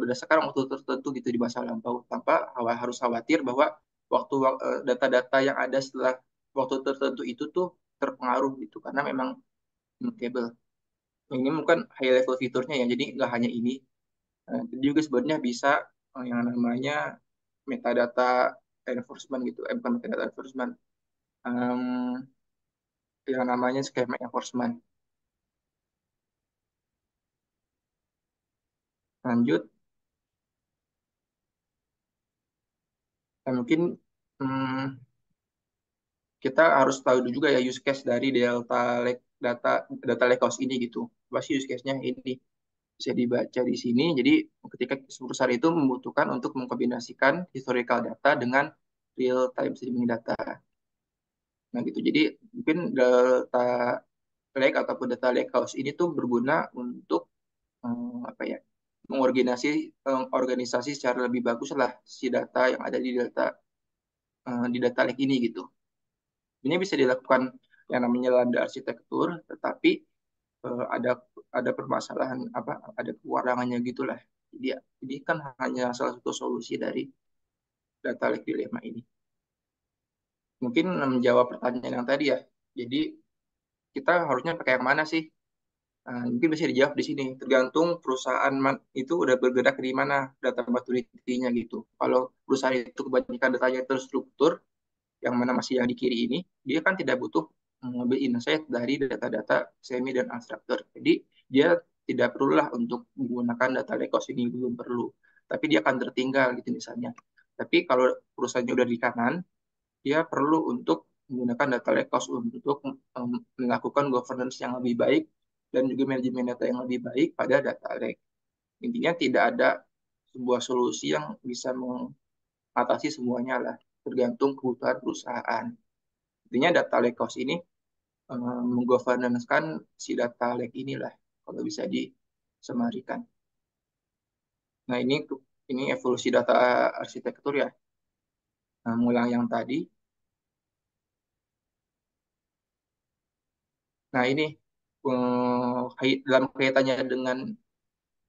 berdasarkan waktu tertentu gitu di masa lampau tanpa harus khawatir bahwa waktu eh, data-data yang ada setelah waktu tertentu itu tuh terpengaruh gitu karena memang immutable. Ini bukan high level fiturnya ya, jadi nggak hanya ini. Eh, jadi juga sebenarnya bisa eh, yang namanya metadata enforcement gitu, eh, bukan metadata enforcement, um, yang namanya skema enforcement. Lanjut. Nah, mungkin hmm, kita harus tahu juga ya use case dari delta lake data data house ini gitu pasti use case-nya ini bisa dibaca di sini jadi ketika perusahaan itu membutuhkan untuk mengkombinasikan historical data dengan real time streaming data nah gitu jadi mungkin delta lake ataupun data lake house ini tuh berguna untuk hmm, apa ya mengorganisasi eh, organisasi secara lebih bagus lah si data yang ada di delta uh, di data lake ini gitu. Ini bisa dilakukan yang namanya landa arsitektur, tetapi uh, ada ada permasalahan apa ada kekurangannya gitulah. Jadi ini kan hanya salah satu solusi dari data lake dilema ini. Mungkin menjawab pertanyaan yang tadi ya. Jadi kita harusnya pakai yang mana sih? Nah, mungkin bisa dijawab di sini, tergantung perusahaan itu udah bergerak di mana data maturity-nya gitu. Kalau perusahaan itu kebanyakan datanya terstruktur, yang mana masih yang di kiri ini, dia kan tidak butuh mengambil insight dari data-data semi dan unstructured. Jadi dia tidak perlulah untuk menggunakan data lekos ini belum perlu. Tapi dia akan tertinggal gitu misalnya. Tapi kalau perusahaannya udah di kanan, dia perlu untuk menggunakan data lekos untuk melakukan governance yang lebih baik dan juga manajemen data yang lebih baik pada data lake. Intinya tidak ada sebuah solusi yang bisa mengatasi semuanya lah, tergantung kebutuhan perusahaan. Intinya data lake cost ini um, eh, menggovernance si data lake inilah kalau bisa disemarikan. Nah ini ini evolusi data arsitektur ya. Nah, mulai yang tadi. Nah ini Eh, dalam kaitannya dengan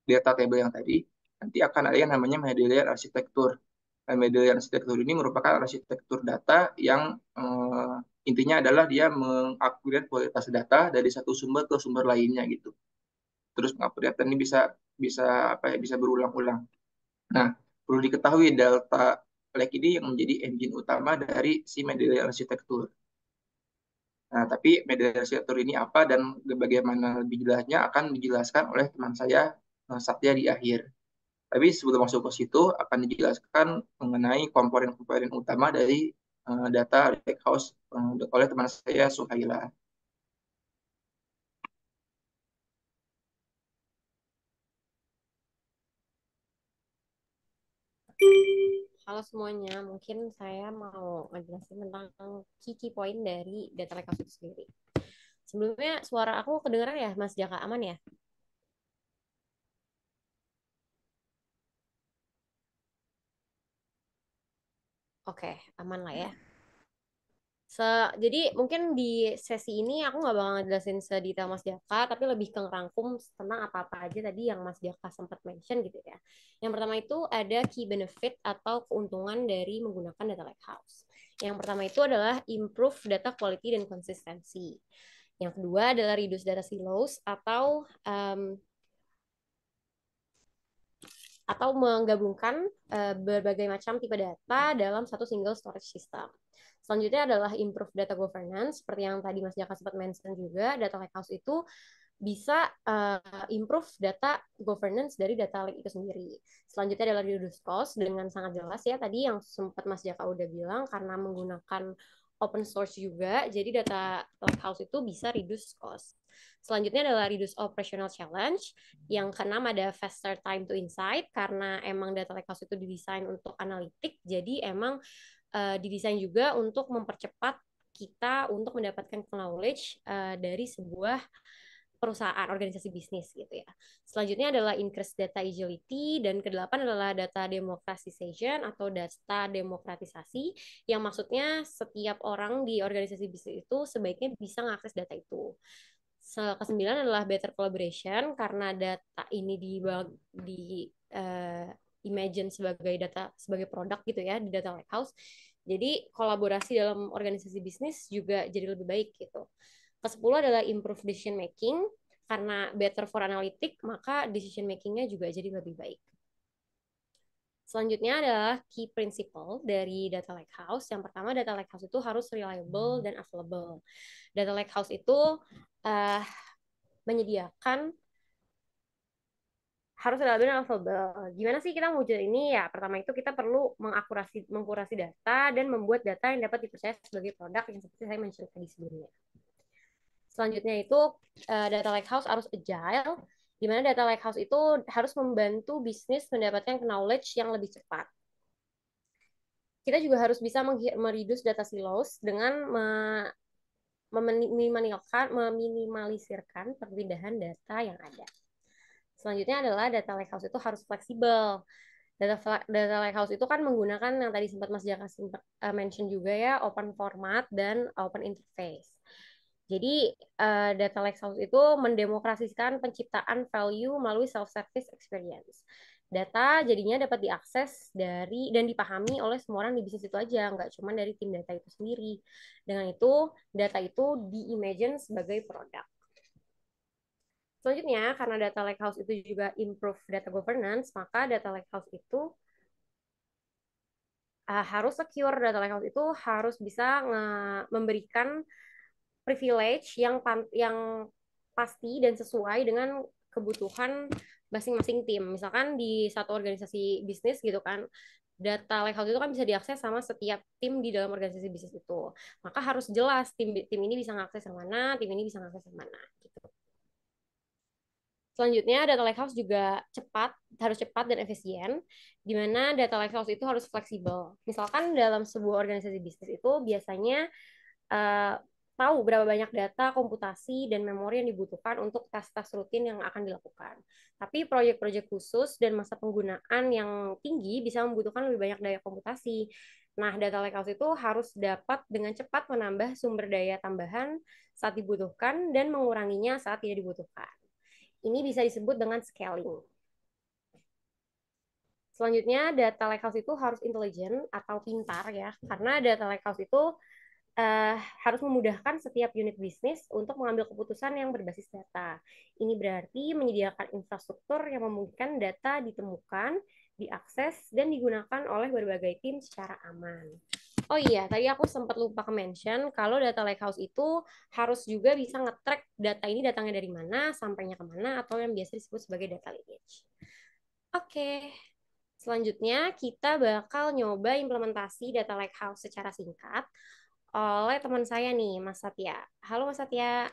data table yang tadi, nanti akan ada yang namanya medallion arsitektur. Nah, medallion arsitektur ini merupakan arsitektur data yang uh, intinya adalah dia mengupgrade kualitas data dari satu sumber ke sumber lainnya gitu. Terus mengupgrade ini bisa bisa apa ya bisa berulang-ulang. Nah, perlu diketahui delta lake ini yang menjadi engine utama dari si medallion arsitektur. Nah, tapi mediasi literatur ini apa dan bagaimana lebih jelasnya akan dijelaskan oleh teman saya eh, Satya di akhir. Tapi sebelum masuk ke situ akan dijelaskan mengenai komponen-komponen utama dari eh, data Lake House eh, oleh teman saya Suhaila. Thank you. Halo semuanya, mungkin saya mau ngejelasin tentang kiki poin dari data kasus sendiri. Sebelumnya suara aku kedengeran ya, Mas Jaka? Aman ya? Oke, aman lah ya. Se jadi mungkin di sesi ini aku nggak bakal ngejelasin sedetail Mas Jaka, tapi lebih ke ngerangkum tentang apa-apa aja tadi yang Mas Jaka sempat mention gitu ya. Yang pertama itu ada key benefit atau keuntungan dari menggunakan data lakehouse. Yang pertama itu adalah improve data quality dan konsistensi. Yang kedua adalah reduce data silos atau um, atau menggabungkan uh, berbagai macam tipe data dalam satu single storage system. Selanjutnya adalah improve data governance, seperti yang tadi Mas Jaka sempat mention juga, data lakehouse itu bisa uh, improve data governance dari data lake itu sendiri. Selanjutnya adalah reduce cost dengan sangat jelas ya tadi yang sempat Mas Jaka udah bilang karena menggunakan open source juga, jadi data lakehouse itu bisa reduce cost. Selanjutnya adalah reduce operational challenge. Yang keenam ada faster time to insight karena emang data lakehouse itu didesain untuk analitik, jadi emang uh, didesain juga untuk mempercepat kita untuk mendapatkan knowledge uh, dari sebuah perusahaan organisasi bisnis gitu ya. Selanjutnya adalah increase data agility dan kedelapan adalah data democratization atau data demokratisasi yang maksudnya setiap orang di organisasi bisnis itu sebaiknya bisa mengakses data itu. Kesembilan adalah better collaboration karena data ini di di eh, Imagine sebagai data sebagai produk gitu ya di data warehouse. Jadi kolaborasi dalam organisasi bisnis juga jadi lebih baik gitu. Kesepuluh adalah improve decision making karena better for analytic maka decision makingnya juga jadi lebih baik. Selanjutnya adalah key principle dari data lakehouse. Yang pertama data lakehouse itu harus reliable hmm. dan available. Data lakehouse itu uh, menyediakan harus ada label yang Gimana sih kita wujud ini? Ya, pertama itu kita perlu mengakurasi mengkurasi data dan membuat data yang dapat dipercaya sebagai produk yang seperti saya mention tadi sebelumnya. Selanjutnya itu eh, data lakehouse harus agile, Gimana data lakehouse itu harus membantu bisnis mendapatkan knowledge yang lebih cepat. Kita juga harus bisa meredus data silos dengan meminimalisirkan perpindahan data yang ada. Selanjutnya adalah data lakehouse itu harus fleksibel. Data, data lakehouse itu kan menggunakan yang tadi sempat Mas Jaka eh, mention juga ya, open format dan open interface. Jadi uh, data lakehouse itu mendemokrasikan penciptaan value melalui self-service experience. Data jadinya dapat diakses dari dan dipahami oleh semua orang di bisnis itu aja, nggak cuma dari tim data itu sendiri. Dengan itu, data itu diimagine sebagai produk. Selanjutnya, karena data lakehouse itu juga improve data governance, maka data lakehouse itu uh, harus secure data lakehouse itu harus bisa memberikan privilege yang pan yang pasti dan sesuai dengan kebutuhan masing-masing tim. Misalkan di satu organisasi bisnis gitu kan, data lakehouse itu kan bisa diakses sama setiap tim di dalam organisasi bisnis itu. Maka harus jelas tim tim ini bisa mengakses yang mana, tim ini bisa mengakses yang mana gitu. Selanjutnya, data lakehouse juga cepat, harus cepat dan efisien, di mana data lakehouse itu harus fleksibel. Misalkan dalam sebuah organisasi bisnis itu biasanya uh, tahu berapa banyak data, komputasi, dan memori yang dibutuhkan untuk tes-tes rutin yang akan dilakukan. Tapi proyek-proyek khusus dan masa penggunaan yang tinggi bisa membutuhkan lebih banyak daya komputasi. Nah, data lakehouse itu harus dapat dengan cepat menambah sumber daya tambahan saat dibutuhkan dan menguranginya saat tidak dibutuhkan. Ini bisa disebut dengan scaling. Selanjutnya, data lighthouse itu harus intelligent atau pintar ya, karena data lighthouse itu uh, harus memudahkan setiap unit bisnis untuk mengambil keputusan yang berbasis data. Ini berarti menyediakan infrastruktur yang memungkinkan data ditemukan, diakses, dan digunakan oleh berbagai tim secara aman. Oh iya, tadi aku sempat lupa ke mention kalau data lakehouse itu harus juga bisa nge-track data ini datangnya dari mana, sampainya kemana, atau yang biasa disebut sebagai data lineage. Oke, selanjutnya kita bakal nyoba implementasi data lakehouse secara singkat oleh teman saya nih, Mas Satya. Halo Mas Satya.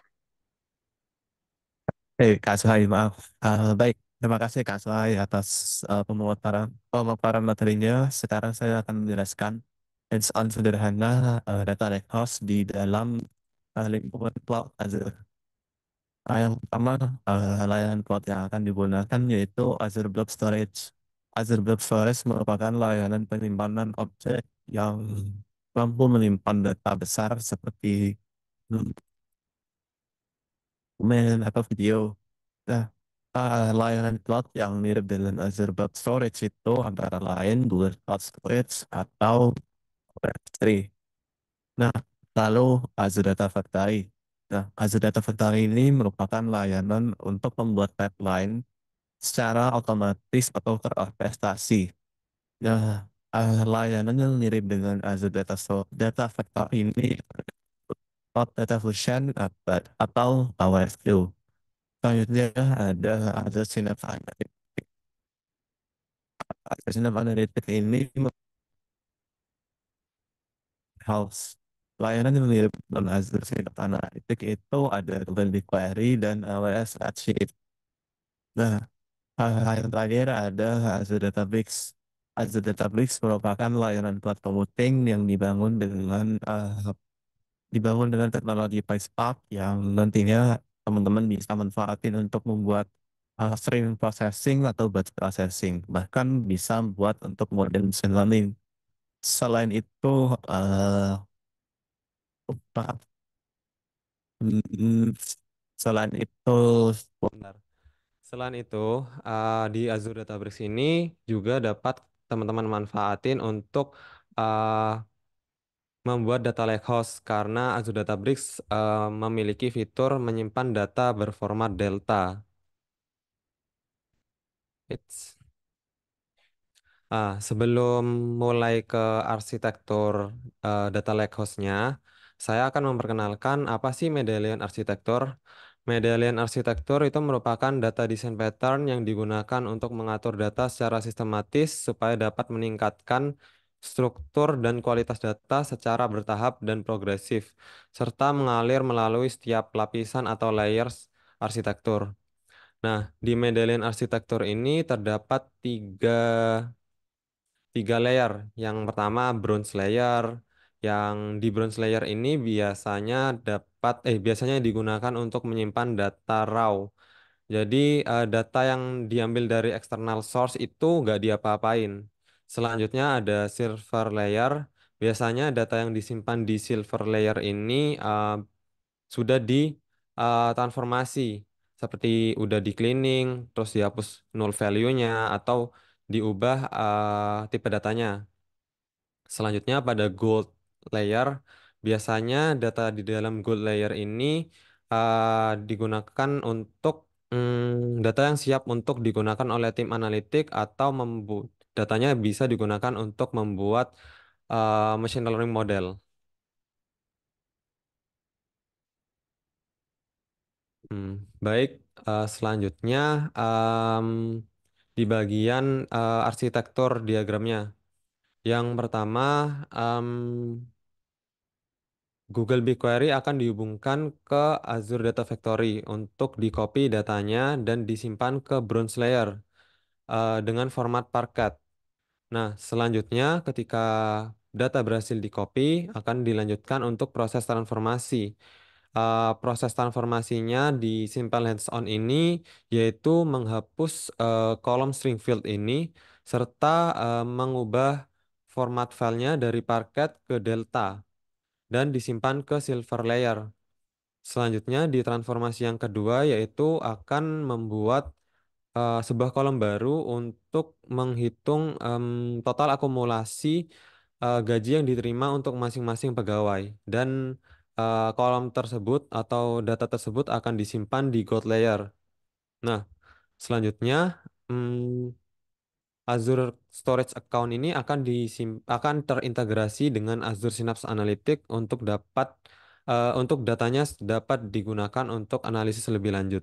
Hey, Kak Suhai, maaf. Uh, baik, terima kasih Kak Suhai atas uh, eh, pemaparan, pemaparan materinya. Sekarang saya akan menjelaskan It's sederhana uh, data lighthouse di dalam uh, lingkungan cloud Azure. Nah, yang pertama, uh, layanan cloud yang akan digunakan yaitu Azure Blob Storage. Azure Blob Storage merupakan layanan penyimpanan objek yang mampu menyimpan data besar seperti dokumen atau video. Nah, uh, layanan cloud yang mirip dengan Azure Blob Storage itu antara lain Google Cloud Storage atau Web3. Nah, lalu Azure Data Factory. Nah, Azure Data Factory ini merupakan layanan untuk membuat pipeline secara otomatis atau terorkestrasi. Nah, eh, layanan yang mirip dengan Azure Data, so Data Factory ini Cloud Data Fusion atau OSU. Selanjutnya ada Azure Synapse Analytics. Azure Synapse Analytics ini house. Layanan yang mirip dalam Azure Synapse Analytics itu ada Google BigQuery dan AWS Redshift. Nah, yang terakhir ada Azure Databricks. Azure Databricks merupakan layanan platform routing yang dibangun dengan uh, dibangun dengan teknologi PySpark yang nantinya teman-teman bisa manfaatin untuk membuat uh, streaming processing atau batch processing bahkan bisa buat untuk model machine learning selain itu uh, selain itu benar. Selain itu uh, di Azure Databricks ini juga dapat teman-teman manfaatin untuk uh, membuat data lakehouse karena Azure Databricks uh, memiliki fitur menyimpan data berformat Delta. It's Ah, sebelum mulai ke arsitektur uh, data lakehouse-nya, saya akan memperkenalkan apa sih Medallion Arsitektur. Medallion Arsitektur itu merupakan data design pattern yang digunakan untuk mengatur data secara sistematis supaya dapat meningkatkan struktur dan kualitas data secara bertahap dan progresif, serta mengalir melalui setiap lapisan atau layers arsitektur. Nah, di Medallion Arsitektur ini terdapat tiga tiga layer. Yang pertama bronze layer. Yang di bronze layer ini biasanya dapat eh biasanya digunakan untuk menyimpan data raw. Jadi uh, data yang diambil dari external source itu nggak diapa-apain. Selanjutnya ada silver layer. Biasanya data yang disimpan di silver layer ini uh, sudah di uh, transformasi seperti udah di cleaning, terus dihapus null value-nya atau diubah uh, tipe datanya. Selanjutnya pada gold layer, biasanya data di dalam gold layer ini uh, digunakan untuk um, data yang siap untuk digunakan oleh tim analitik atau membuat datanya bisa digunakan untuk membuat uh, machine learning model. Hmm, baik, uh, selanjutnya um, di bagian uh, arsitektur diagramnya. Yang pertama, um, Google BigQuery akan dihubungkan ke Azure Data Factory untuk di-copy datanya dan disimpan ke bronze layer uh, dengan format Parquet. Nah, selanjutnya ketika data berhasil di-copy, akan dilanjutkan untuk proses transformasi uh, proses transformasinya di simple hands-on ini yaitu menghapus uh, kolom string field ini serta uh, mengubah format filenya dari Parquet ke Delta dan disimpan ke Silver Layer. Selanjutnya di transformasi yang kedua yaitu akan membuat uh, sebuah kolom baru untuk menghitung um, total akumulasi uh, gaji yang diterima untuk masing-masing pegawai dan Eh, kolom tersebut atau data tersebut akan disimpan di God layer. Nah, selanjutnya hmm, Azure Storage Account ini akan disim akan terintegrasi dengan Azure Synapse Analytics untuk dapat uh, untuk datanya dapat digunakan untuk analisis lebih lanjut.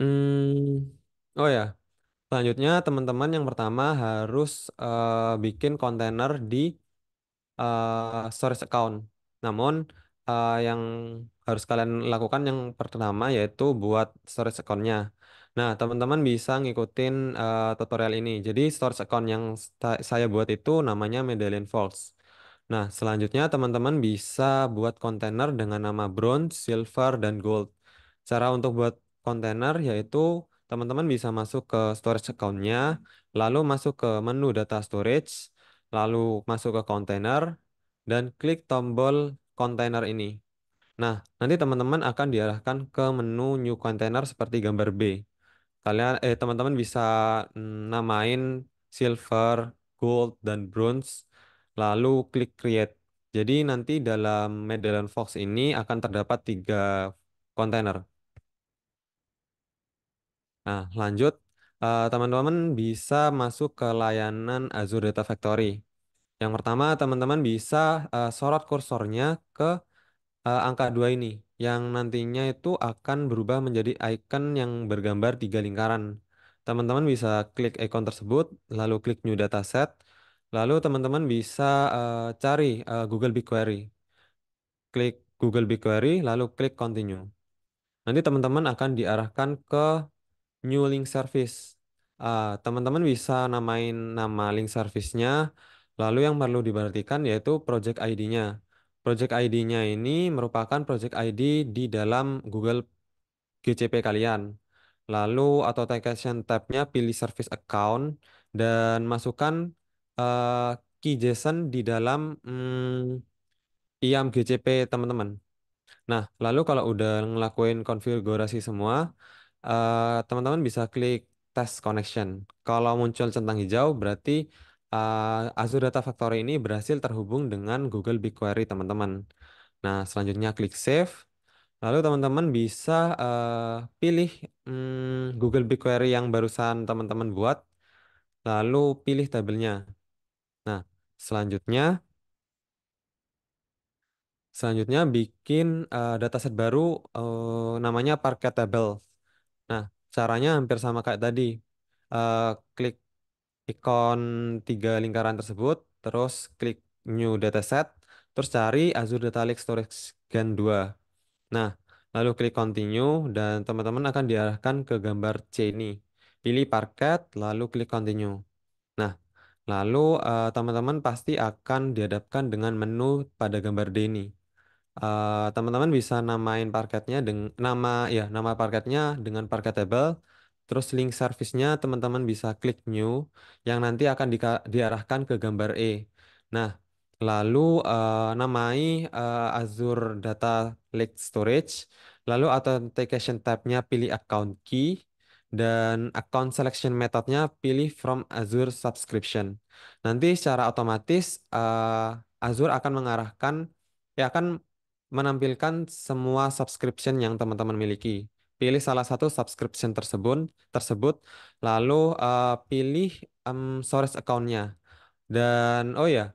Hmm, oh ya, Selanjutnya teman-teman yang pertama harus uh, bikin kontainer di uh, storage account. Namun uh, yang harus kalian lakukan yang pertama yaitu buat storage accountnya. Nah teman-teman bisa ngikutin uh, tutorial ini. Jadi storage account yang saya buat itu namanya Medellin Vaults. Nah selanjutnya teman-teman bisa buat kontainer dengan nama bronze, silver, dan gold. Cara untuk buat kontainer yaitu teman-teman bisa masuk ke storage account-nya, lalu masuk ke menu data storage, lalu masuk ke container, dan klik tombol container ini. Nah, nanti teman-teman akan diarahkan ke menu new container seperti gambar B. Kalian, eh, teman-teman bisa mm, namain silver, gold, dan bronze, lalu klik create. Jadi nanti dalam Medallion Fox ini akan terdapat tiga kontainer. Nah, lanjut. teman eh, teman-teman bisa masuk ke layanan Azure Data Factory. Yang pertama, teman-teman bisa uh, sorot kursornya ke uh, angka 2 ini, yang nantinya itu akan berubah menjadi icon yang bergambar tiga lingkaran. Teman-teman bisa klik icon tersebut, lalu klik New Dataset, lalu teman-teman bisa cari Google BigQuery. Klik Google BigQuery, lalu klik Continue. Nanti teman-teman akan diarahkan ke new link service. Uh, teman-teman bisa namain nama link service-nya, lalu yang perlu diperhatikan yaitu project ID-nya. Project ID-nya ini merupakan project ID di dalam Google GCP kalian. Lalu atau authentication tab-nya pilih service account dan masukkan uh, key JSON di dalam hmm, IAM GCP teman-teman. Nah, lalu kalau udah ngelakuin konfigurasi semua, teman eh, teman-teman bisa klik test connection. Kalau muncul centang hijau, berarti uh, Azure Data Factory ini berhasil terhubung dengan Google BigQuery, teman-teman. Nah, selanjutnya klik save. Lalu teman-teman bisa uh, pilih um, Google BigQuery yang barusan teman-teman buat, lalu pilih tabelnya. Nah, selanjutnya Selanjutnya bikin uh, dataset baru uh, namanya Parquet Table. Caranya hampir sama kayak tadi. Uh, klik ikon tiga lingkaran tersebut, terus klik new dataset, terus cari Azure Data Lake Storage Gen 2. Nah, lalu klik continue dan teman-teman akan diarahkan ke gambar C ini. Pilih parket, lalu klik continue. Nah, lalu eh, teman-teman uh, pasti akan dihadapkan dengan menu pada gambar D ini teman eh, teman-teman bisa namain parketnya dengan nama ya nama parketnya dengan parket table terus link servicenya teman-teman bisa klik new yang nanti akan di, diarahkan ke gambar E nah lalu uh, namai uh, Azure Data Lake Storage lalu authentication type nya pilih account key dan account selection methodnya pilih from Azure subscription nanti secara otomatis uh, Azure akan mengarahkan ya akan menampilkan semua subscription yang teman-teman miliki. Pilih salah satu subscription tersebut, tersebut lalu uh, pilih um, source account-nya. Dan oh ya, yeah,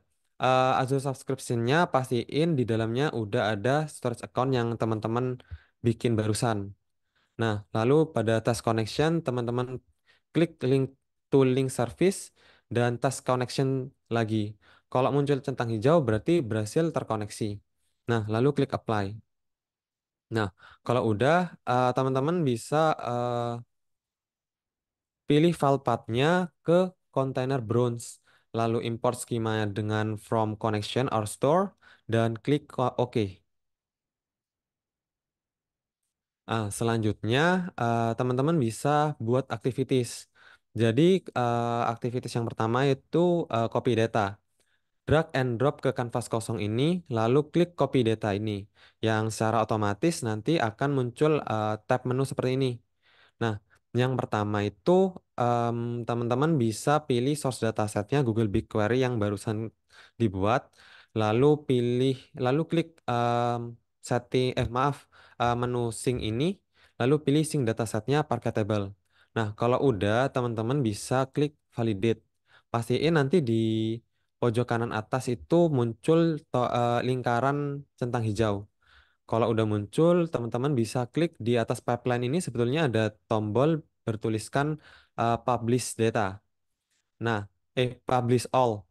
uh, Azure subscription-nya pastiin di dalamnya udah ada storage account yang teman-teman bikin barusan. Nah, lalu pada task connection teman-teman klik link to link service dan task connection lagi. Kalau muncul centang hijau berarti berhasil terkoneksi. Nah, lalu klik apply. Nah, kalau udah, eh, teman-teman uh, bisa uh, pilih file path-nya ke container bronze, lalu import skimanya dengan from connection or store, dan klik OK. Ah, selanjutnya, eh, teman-teman uh, bisa buat activities. Jadi, uh, activities yang pertama itu uh, copy data drag and drop ke kanvas kosong ini, lalu klik copy data ini, yang secara otomatis nanti akan muncul uh, tab menu seperti ini. Nah, yang pertama itu teman-teman um, bisa pilih source data setnya Google BigQuery yang barusan dibuat, lalu pilih, lalu klik um, setting, eh maaf, uh, menu sync ini, lalu pilih sync datasetnya Parquetable. Nah, kalau udah teman-teman bisa klik validate. Pastiin nanti di pojok kanan atas itu muncul to, uh, lingkaran centang hijau. Kalau udah muncul, teman-teman bisa klik di atas pipeline ini sebetulnya ada tombol bertuliskan uh, publish data. Nah, eh publish all.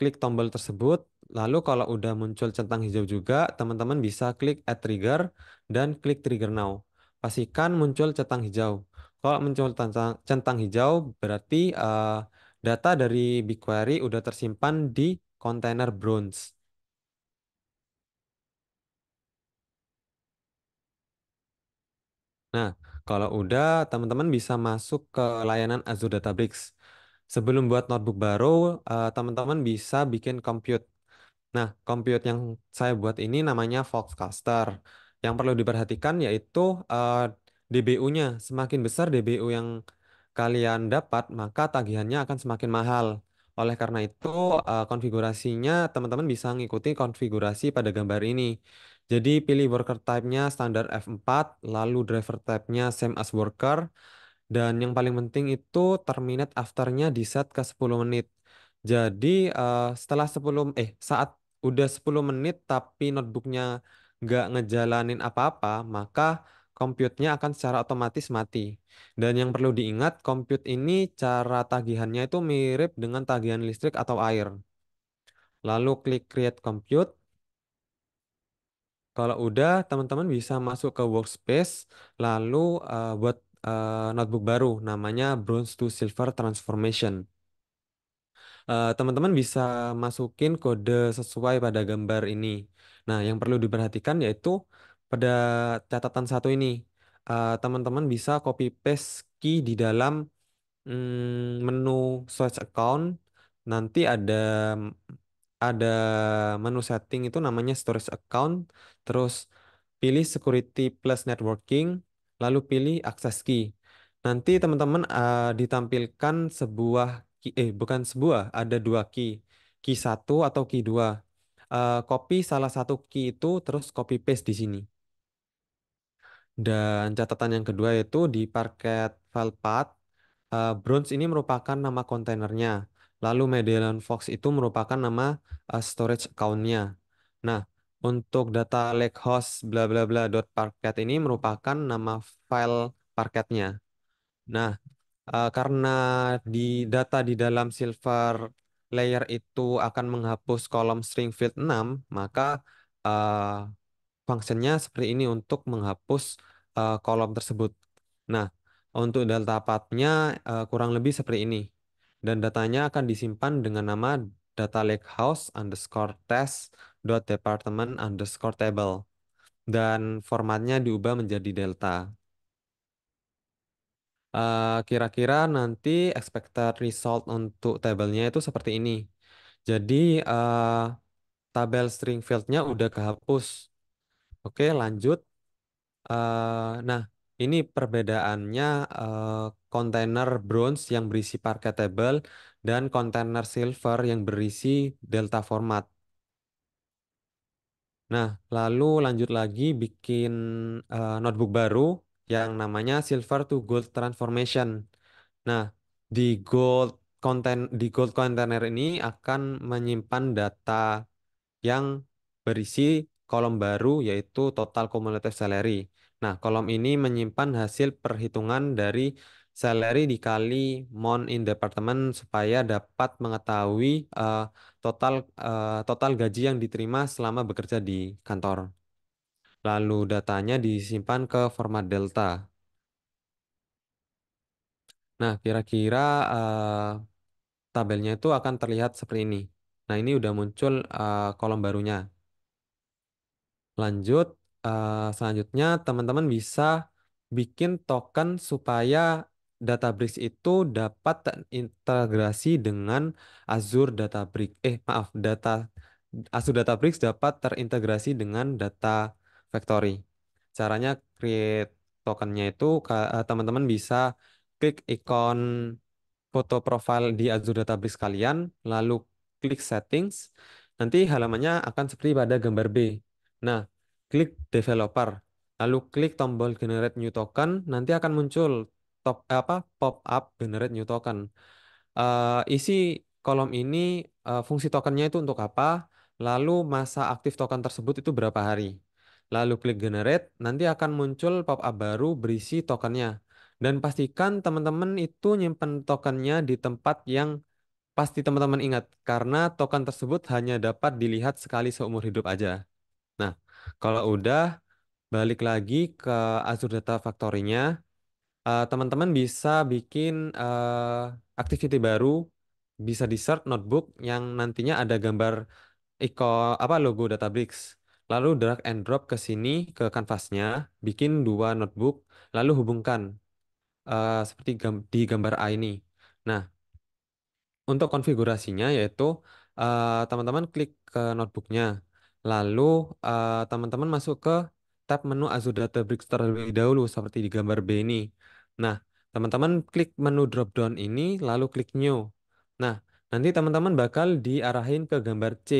Klik tombol tersebut, lalu kalau udah muncul centang hijau juga, teman-teman bisa klik add trigger dan klik trigger now. Pastikan muncul centang hijau. Kalau muncul centang, hijau berarti uh, Data dari BigQuery udah tersimpan di kontainer Bronze. Nah, kalau udah, teman-teman bisa masuk ke layanan Azure Databricks. Sebelum buat notebook baru, eh, teman-teman bisa bikin compute. Nah, compute yang saya buat ini namanya Foxcaster. Yang perlu diperhatikan yaitu eh, DBU-nya. Semakin besar DBU yang kalian dapat, maka tagihannya akan semakin mahal. Oleh karena itu, uh, konfigurasinya teman-teman bisa mengikuti konfigurasi pada gambar ini. Jadi pilih worker type-nya standar F4, lalu driver type-nya same as worker, dan yang paling penting itu terminate afternya di set ke 10 menit. Jadi uh, setelah 10 eh saat udah 10 menit tapi notebooknya nggak ngejalanin apa-apa, maka compute-nya akan secara otomatis mati. Dan yang perlu diingat, compute ini cara tagihannya itu mirip dengan tagihan listrik atau air. Lalu klik create compute. Kalau udah, teman-teman bisa masuk ke workspace, lalu uh, buat uh, notebook baru, namanya Bronze to Silver Transformation eh, teman-teman uh, bisa masukin kode sesuai pada gambar ini. Nah, yang perlu diperhatikan yaitu pada catatan satu ini eh, teman-teman uh, bisa copy paste key di dalam mm, menu search account nanti ada ada menu setting itu namanya storage account terus pilih security plus networking lalu pilih access key nanti teman-teman uh, ditampilkan sebuah key, eh bukan sebuah ada dua key key satu atau key dua uh, copy salah satu key itu terus copy paste di sini dan catatan yang kedua yaitu di parket Valpat, uh, eh, Bronze ini merupakan nama kontainernya. Lalu Medellin Fox itu merupakan nama uh, storage account-nya. Nah, untuk data lakehost bla bla bla dot parket ini merupakan nama file parketnya. Nah, uh, karena di data di dalam silver layer itu akan menghapus kolom string field 6, maka uh, fungsinya seperti ini untuk menghapus uh, kolom tersebut. Nah, untuk delta pathnya uh, eh, kurang lebih seperti ini. Dan datanya akan disimpan dengan nama data lakehouse underscore test dot department underscore table. Dan formatnya diubah menjadi delta. Eh, kira-kira uh, nanti expected result untuk tabelnya itu seperti ini. Jadi uh, tabel string fieldnya udah kehapus Oke, lanjut. Uh, nah, ini perbedaannya kontainer eh, kontainer bronze yang berisi parketable dan kontainer silver yang berisi delta format. Nah, lalu lanjut lagi bikin uh, notebook baru yang namanya silver to gold transformation. Nah, di gold konten di gold container ini akan menyimpan data yang berisi kolom baru yaitu total cumulative salary. Nah, kolom ini menyimpan hasil perhitungan dari salary dikali mon in department supaya dapat mengetahui uh, total uh, total gaji yang diterima selama bekerja di kantor. Lalu datanya disimpan ke format delta. Nah, kira-kira uh, tabelnya itu akan terlihat seperti ini. Nah, ini udah muncul uh, kolom barunya. Lanjut, uh, selanjutnya teman-teman bisa bikin token supaya Databricks itu dapat terintegrasi dengan Azure Databricks. Eh, maaf, data Azure Databricks dapat terintegrasi dengan data factory. Caranya create tokennya itu eh, teman-teman bisa klik ikon foto profil di Azure Databricks kalian, lalu klik settings. Nanti halamannya akan seperti pada gambar B. Nah, klik developer, lalu klik tombol generate new token, nanti akan muncul top eh, apa pop up generate new token. Uh, isi kolom ini uh, fungsi tokennya itu untuk apa, lalu masa aktif token tersebut itu berapa hari. Lalu klik generate, nanti akan muncul pop up baru berisi tokennya. Dan pastikan teman-teman itu nyimpen tokennya di tempat yang pasti teman-teman ingat, karena token tersebut hanya dapat dilihat sekali seumur hidup aja. Kalau udah, balik lagi ke Azure Data Factory-nya. Uh, teman-teman bisa bikin uh, activity baru, bisa di search notebook yang nantinya ada gambar iko apa logo Databricks. Lalu drag and drop ke sini ke kanvasnya, bikin dua notebook, lalu hubungkan uh, seperti gam di gambar A ini. Nah, untuk konfigurasinya yaitu teman-teman uh, klik ke notebooknya. Lalu teman eh, teman-teman masuk ke tab menu Azure Data Bricks terlebih dahulu seperti di gambar B ini. Nah, teman-teman klik menu drop-down ini, lalu klik New. Nah, nanti teman-teman bakal diarahin ke gambar C.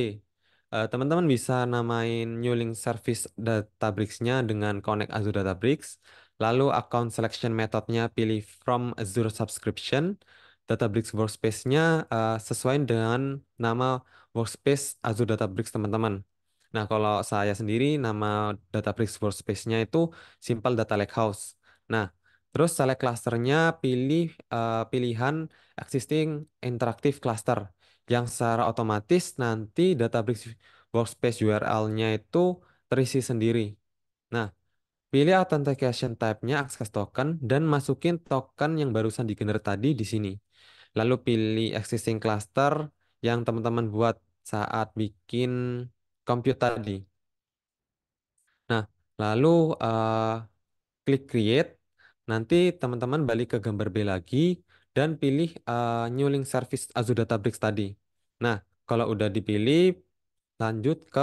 Eh, teman-teman uh, bisa namain New Link Service Data bricks nya dengan Connect Azure Data Bricks. lalu account selection method-nya pilih From Azure Subscription, Databricks Workspace-nya uh, sesuai dengan nama Workspace Azure Databricks teman-teman. Nah, kalau saya sendiri nama Databricks workspace-nya itu simple data lake house. Nah, terus select clusternya pilih uh, pilihan existing interactive cluster yang secara otomatis nanti Databricks workspace URL-nya itu terisi sendiri. Nah, pilih authentication type-nya access token dan masukin token yang barusan digenerate tadi di sini. Lalu pilih existing cluster yang teman-teman buat saat bikin compute tadi. Nah, lalu uh, klik create. Nanti teman-teman balik ke gambar B lagi dan pilih uh, new link service Azure Databricks tadi. Nah, kalau udah dipilih, lanjut ke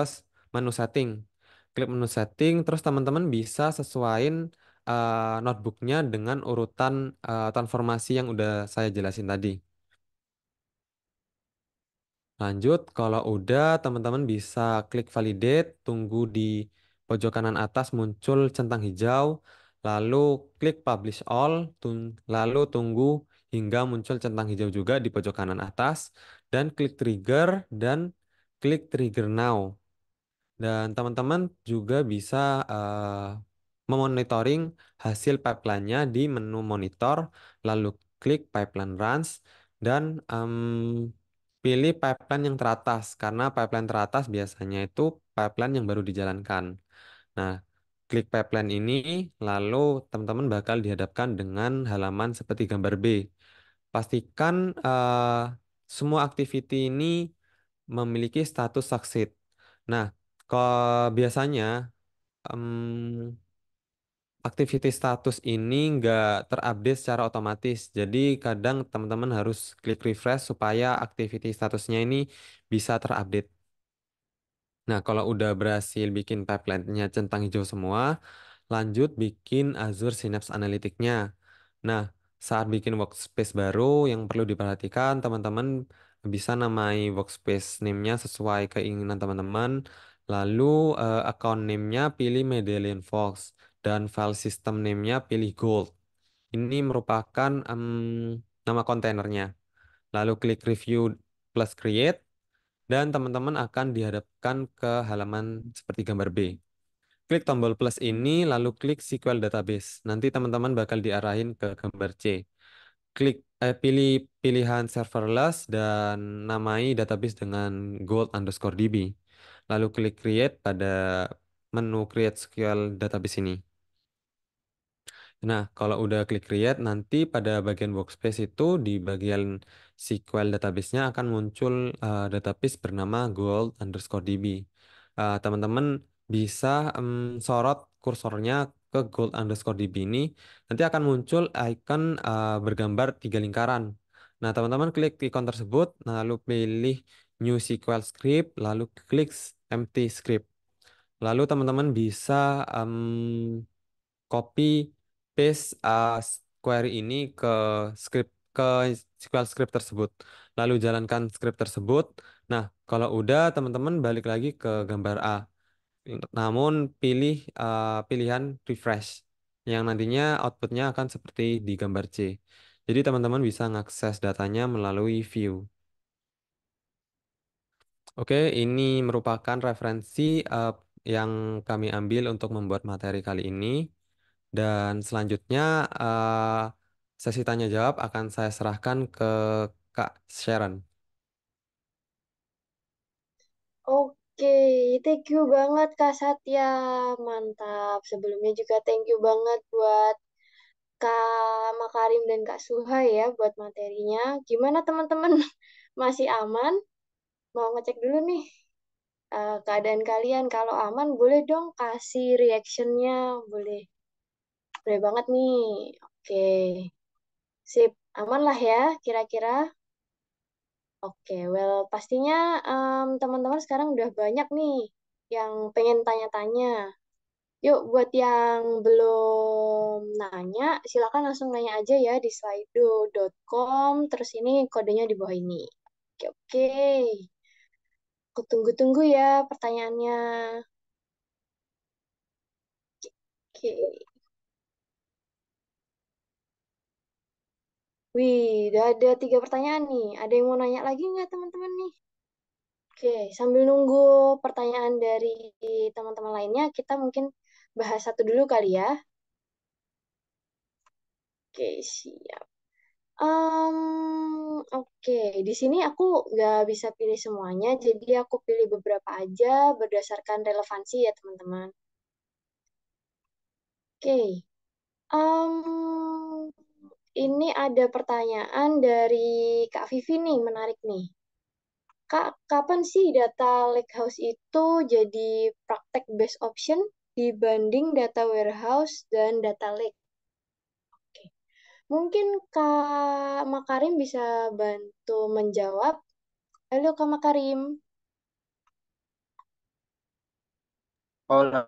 menu setting. Klik menu setting, terus teman-teman bisa sesuaikan uh, eh, notebooknya dengan urutan uh, transformasi yang udah saya jelasin tadi. Lanjut, kalau udah teman-teman bisa klik validate, tunggu di pojok kanan atas muncul centang hijau, lalu klik publish all, tun lalu tunggu hingga muncul centang hijau juga di pojok kanan atas, dan klik trigger, dan klik trigger now. Dan teman-teman juga bisa uh, memonitoring hasil pipeline-nya di menu monitor, lalu klik pipeline runs, dan um, Pilih pipeline yang teratas, karena pipeline teratas biasanya itu pipeline yang baru dijalankan. Nah, klik pipeline ini, lalu teman-teman bakal dihadapkan dengan halaman seperti gambar B. Pastikan uh, semua activity ini memiliki status succeed. Nah, ke biasanya um, Aktiviti status ini nggak terupdate secara otomatis. Jadi kadang teman-teman harus klik refresh supaya aktivitas statusnya ini bisa terupdate. Nah, kalau udah berhasil bikin pipeline-nya centang hijau semua, lanjut bikin Azure Synapse Analytics-nya. Nah, saat bikin workspace baru, yang perlu diperhatikan teman-teman bisa namai workspace name-nya sesuai keinginan teman-teman. Lalu, uh, account name-nya pilih Medellin Fox dan file system name-nya pilih gold. Ini merupakan um, nama kontainernya. Lalu klik review plus create, dan teman-teman akan dihadapkan ke halaman seperti gambar B. Klik tombol plus ini, lalu klik SQL database. Nanti teman-teman bakal diarahin ke gambar C. Klik eh, pilih pilihan serverless dan namai database dengan gold underscore db. Lalu klik create pada menu create SQL database ini. Nah, kalau udah klik create, nanti pada bagian workspace itu di bagian SQL database-nya akan muncul uh, database bernama gold underscore db. Uh, eh, teman-teman bisa um, sorot kursornya ke gold underscore db ini, nanti akan muncul icon uh, bergambar tiga lingkaran. Nah, teman-teman klik ikon tersebut, lalu pilih new SQL script, lalu klik empty script. Lalu teman-teman bisa um, copy paste uh, query ini ke script ke SQL script tersebut. Lalu jalankan script tersebut. Nah, kalau udah teman-teman balik lagi ke gambar A. Namun pilih uh, pilihan refresh yang nantinya outputnya akan seperti di gambar C. Jadi teman-teman bisa mengakses datanya melalui view. Oke, ini merupakan referensi uh, yang kami ambil untuk membuat materi kali ini. Dan selanjutnya uh, sesi tanya jawab akan saya serahkan ke Kak Sharon. Oke, okay. thank you banget Kak Satya. Mantap. Sebelumnya juga thank you banget buat Kak Makarim dan Kak Suha ya buat materinya. Gimana teman-teman? <laughs> Masih aman? Mau ngecek dulu nih uh, keadaan kalian. Kalau aman boleh dong kasih reactionnya, boleh spray banget nih. Oke. Sip, aman lah ya kira-kira. Oke, well pastinya teman-teman um, sekarang udah banyak nih yang pengen tanya-tanya. Yuk, buat yang belum nanya, silakan langsung nanya aja ya di slido.com. Terus ini kodenya di bawah ini. Oke, oke. Aku tunggu-tunggu ya pertanyaannya. Oke. Wih, udah ada tiga pertanyaan nih. Ada yang mau nanya lagi nggak teman-teman nih? Oke, sambil nunggu pertanyaan dari teman-teman lainnya, kita mungkin bahas satu dulu kali ya. Oke, siap. Um, Oke, di sini aku nggak bisa pilih semuanya, jadi aku pilih beberapa aja berdasarkan relevansi ya teman-teman. Oke, um, ini ada pertanyaan dari Kak Vivi nih, menarik nih. Kak, kapan sih data lake house itu jadi praktek best option dibanding data warehouse dan data lake? Oke. Mungkin Kak Makarim bisa bantu menjawab. Halo Kak Makarim. Hola.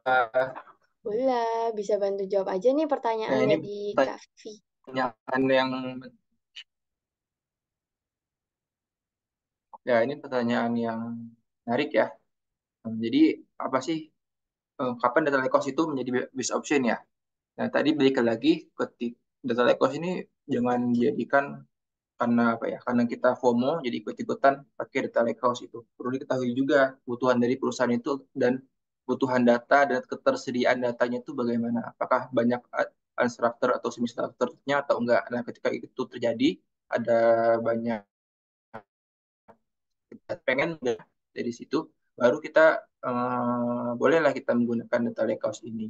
Hola, bisa bantu jawab aja nih pertanyaannya nah, di Kak Vivi pertanyaan yang ya ini pertanyaan yang menarik ya. Jadi apa sih kapan data lake itu menjadi best option ya? Nah tadi balik lagi ketik data lake ini jangan dijadikan karena apa ya? Karena kita FOMO jadi ikut-ikutan pakai data lake itu. Perlu diketahui juga kebutuhan dari perusahaan itu dan kebutuhan data dan ketersediaan datanya itu bagaimana? Apakah banyak unstructured atau semi nya atau enggak. Nah, ketika itu terjadi ada banyak kita pengen dari situ baru kita eh, bolehlah kita menggunakan data lakehouse ini.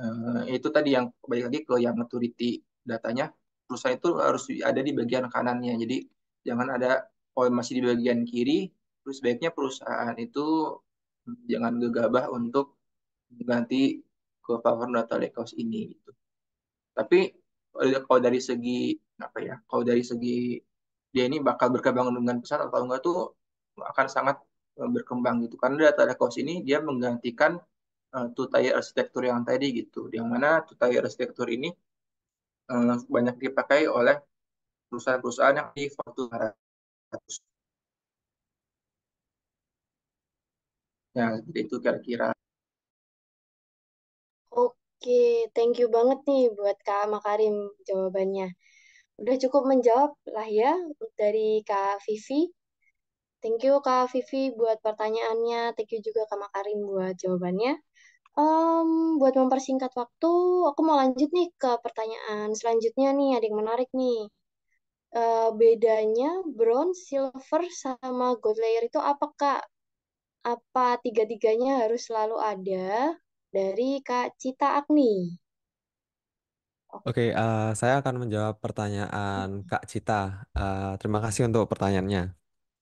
Uh, itu tadi yang balik lagi ke yang maturity datanya perusahaan itu harus ada di bagian kanannya. Jadi jangan ada oh masih di bagian kiri. Terus baiknya perusahaan itu jangan gegabah untuk mengganti ke Fahrunatul Kaus ini gitu. Tapi eh, kalau dari segi apa ya kalau dari segi dia ini bakal berkembang dengan besar atau enggak tuh akan sangat eh, berkembang gitu karena data Lekos ini dia menggantikan uh, eh, two-tier arsitektur yang tadi gitu yang mana two-tier arsitektur ini uh, banyak dipakai oleh perusahaan-perusahaan yang di Fortune 100 ya itu kira-kira Oke, thank you banget nih buat Kak Makarim jawabannya. Udah cukup menjawab lah ya dari Kak Vivi. Thank you Kak Vivi buat pertanyaannya. Thank you juga Kak Makarim buat jawabannya. Um, buat mempersingkat waktu, aku mau lanjut nih ke pertanyaan selanjutnya nih. Ada yang menarik nih. Uh, bedanya bronze, silver, sama gold layer itu apa Kak? Apa tiga-tiganya harus selalu ada? dari Kak Cita Agni. Oke, uh, saya akan menjawab pertanyaan Kak Cita. Uh, terima kasih untuk pertanyaannya.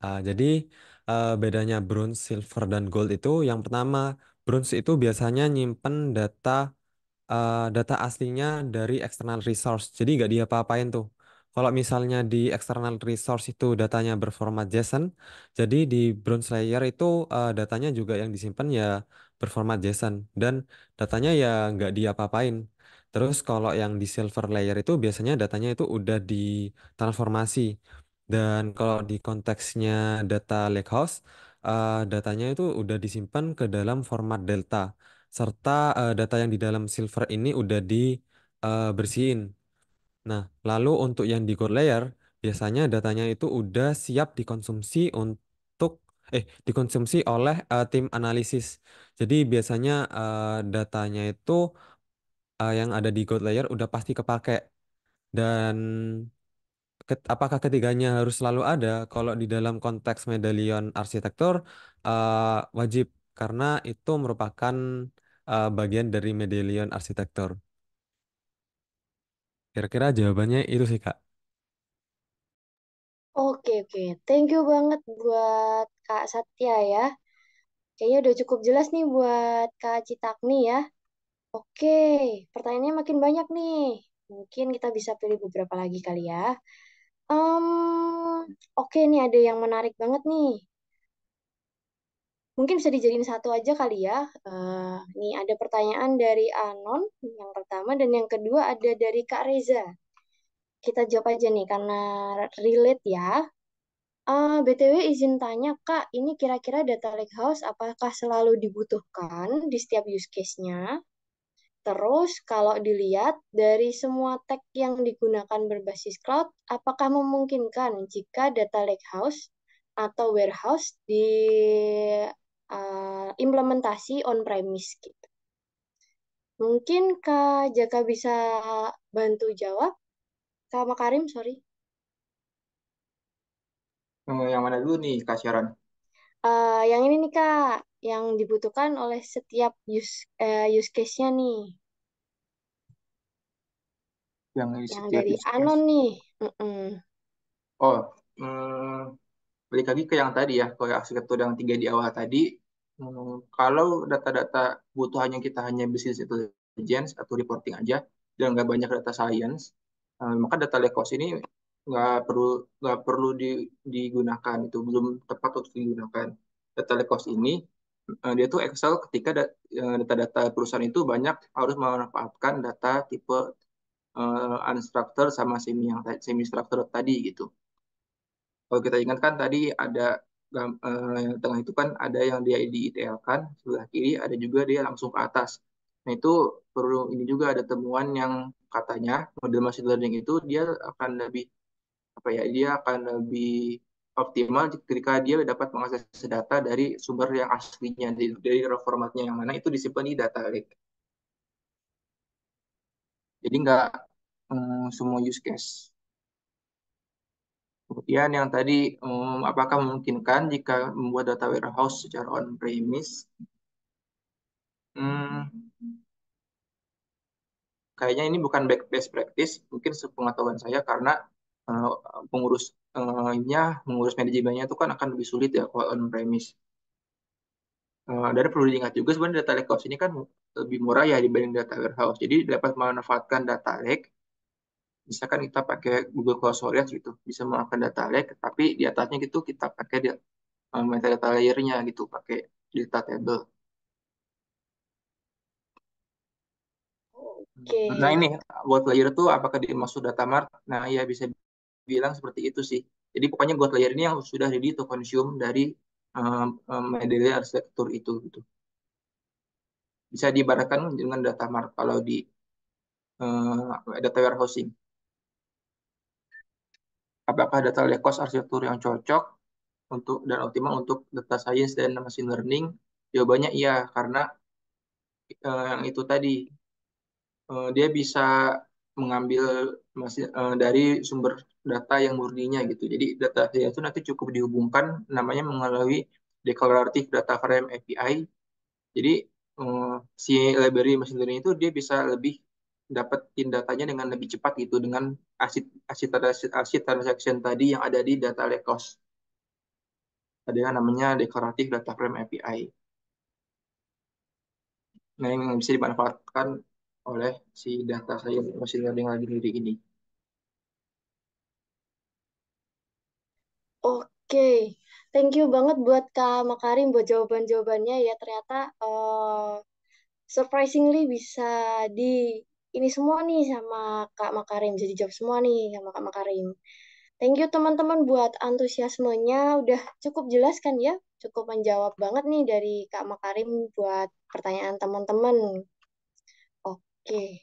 Uh, jadi, uh, bedanya bronze, silver, dan gold itu yang pertama, bronze itu biasanya nyimpen data uh, data aslinya dari external resource. Jadi, nggak diapa-apain tuh. Kalau misalnya di external resource itu datanya berformat JSON, jadi di bronze layer itu uh, datanya juga yang disimpan ya performa JSON dan datanya ya nggak diapa-apain. Terus kalau yang di silver layer itu biasanya datanya itu udah ditransformasi. Dan kalau di konteksnya data lakehouse, uh, datanya itu udah disimpan ke dalam format delta serta uh, data yang di dalam silver ini udah dibersihin. Eh, uh, nah, lalu untuk yang di gold layer biasanya datanya itu udah siap dikonsumsi untuk eh dikonsumsi oleh uh, tim analisis. Jadi biasanya uh, datanya itu uh, yang ada di God Layer udah pasti kepake dan ket, apakah ketiganya harus selalu ada? Kalau di dalam konteks medallion arsitektur uh, wajib karena itu merupakan uh, bagian dari medallion arsitektur. Kira-kira jawabannya itu sih Kak. Oke, oke. Thank you banget buat Kak Satya ya. Kayaknya udah cukup jelas nih buat Kak Citakni ya. Oke, pertanyaannya makin banyak nih. Mungkin kita bisa pilih beberapa lagi kali ya. Um, oke nih ada yang menarik banget nih. Mungkin bisa dijadiin satu aja kali ya. Uh, nih ada pertanyaan dari Anon yang pertama dan yang kedua ada dari Kak Reza kita jawab aja nih karena relate ya. Uh, eh, BTW izin tanya Kak, ini kira-kira data lakehouse apakah selalu dibutuhkan di setiap use case-nya? Terus kalau dilihat dari semua tag yang digunakan berbasis cloud, apakah memungkinkan jika data lakehouse atau warehouse di uh, implementasi on-premise gitu? Mungkin Kak Jaka bisa bantu jawab? sama Karim sorry Yang mana dulu nih, Kak Sharon? Uh, yang ini nih Kak yang dibutuhkan oleh setiap use uh, use case-nya nih Yang yang setiap dari use Anon nih Mm-mm. Oh, hmm, balik lagi ke yang tadi ya, ke arsitektur yang tiga di awal tadi. Hmm, kalau data-data butuhannya kita hanya business intelligence atau reporting aja, dan nggak banyak data science, Eh, maka data lekos ini nggak perlu nggak perlu di, digunakan itu belum tepat untuk digunakan. Data lekos ini eh, dia tuh Excel ketika eh, data-data perusahaan itu banyak harus memanfaatkan data tipe uh, unstructured sama semi yang semi structured tadi gitu. Kalau kita ingatkan tadi ada yang tengah itu kan ada yang dia kan sebelah kiri, ada juga dia langsung ke atas. Nah itu perlu ini juga ada temuan yang katanya model machine learning itu dia akan lebih apa ya dia akan lebih optimal ketika dia dapat mengakses data dari sumber yang aslinya dari, raw formatnya yang mana itu disimpan di data lake. Jadi nggak um, semua use case. Kemudian yang tadi um, apakah memungkinkan jika membuat data warehouse secara on premise? Hmm, kayaknya ini bukan best practice mungkin sepengetahuan saya karena uh, eh, pengurusnya mengurus eh, manajemennya itu kan akan lebih sulit ya kalau on premise uh, eh, dari perlu diingat juga sebenarnya data lakehouse ini kan lebih murah ya dibanding data warehouse. Jadi dapat memanfaatkan data lake. Misalkan kita pakai Google Cloud Storage gitu, bisa menggunakan data lake, tapi di atasnya gitu kita pakai uh, metadata layernya gitu, pakai data table. Okay. Nah ini buat layer itu apakah dimaksud data mart? Nah ya bisa bilang seperti itu sih. Jadi pokoknya buat layer ini yang sudah ready to consume dari um, um, arsitektur itu gitu. Bisa diibaratkan dengan data mart kalau di uh, data warehousing. Apakah data lekos arsitektur yang cocok untuk dan optimal untuk data science dan machine learning? Jawabannya iya karena eh, yang itu tadi Eh, dia bisa mengambil masih eh, dari sumber data yang murninya gitu. Jadi data itu nanti cukup dihubungkan namanya melalui declarative data frame API. Jadi eh, si library machine learning itu dia bisa lebih dapetin datanya dengan lebih cepat gitu dengan asid asid, asid, asid transaction tadi yang ada di data lakehouse. Ada yang namanya declarative data frame API. Nah, yang bisa dimanfaatkan oleh si data saya masih learning diri ini. Oke, okay. thank you banget buat Kak Makarim buat jawaban-jawabannya ya. Ternyata uh, surprisingly bisa di ini semua nih sama Kak Makarim, jadi jawab semua nih sama Kak Makarim. Thank you teman-teman buat antusiasmenya, udah cukup jelas kan ya, cukup menjawab banget nih dari Kak Makarim buat pertanyaan teman-teman. Oke.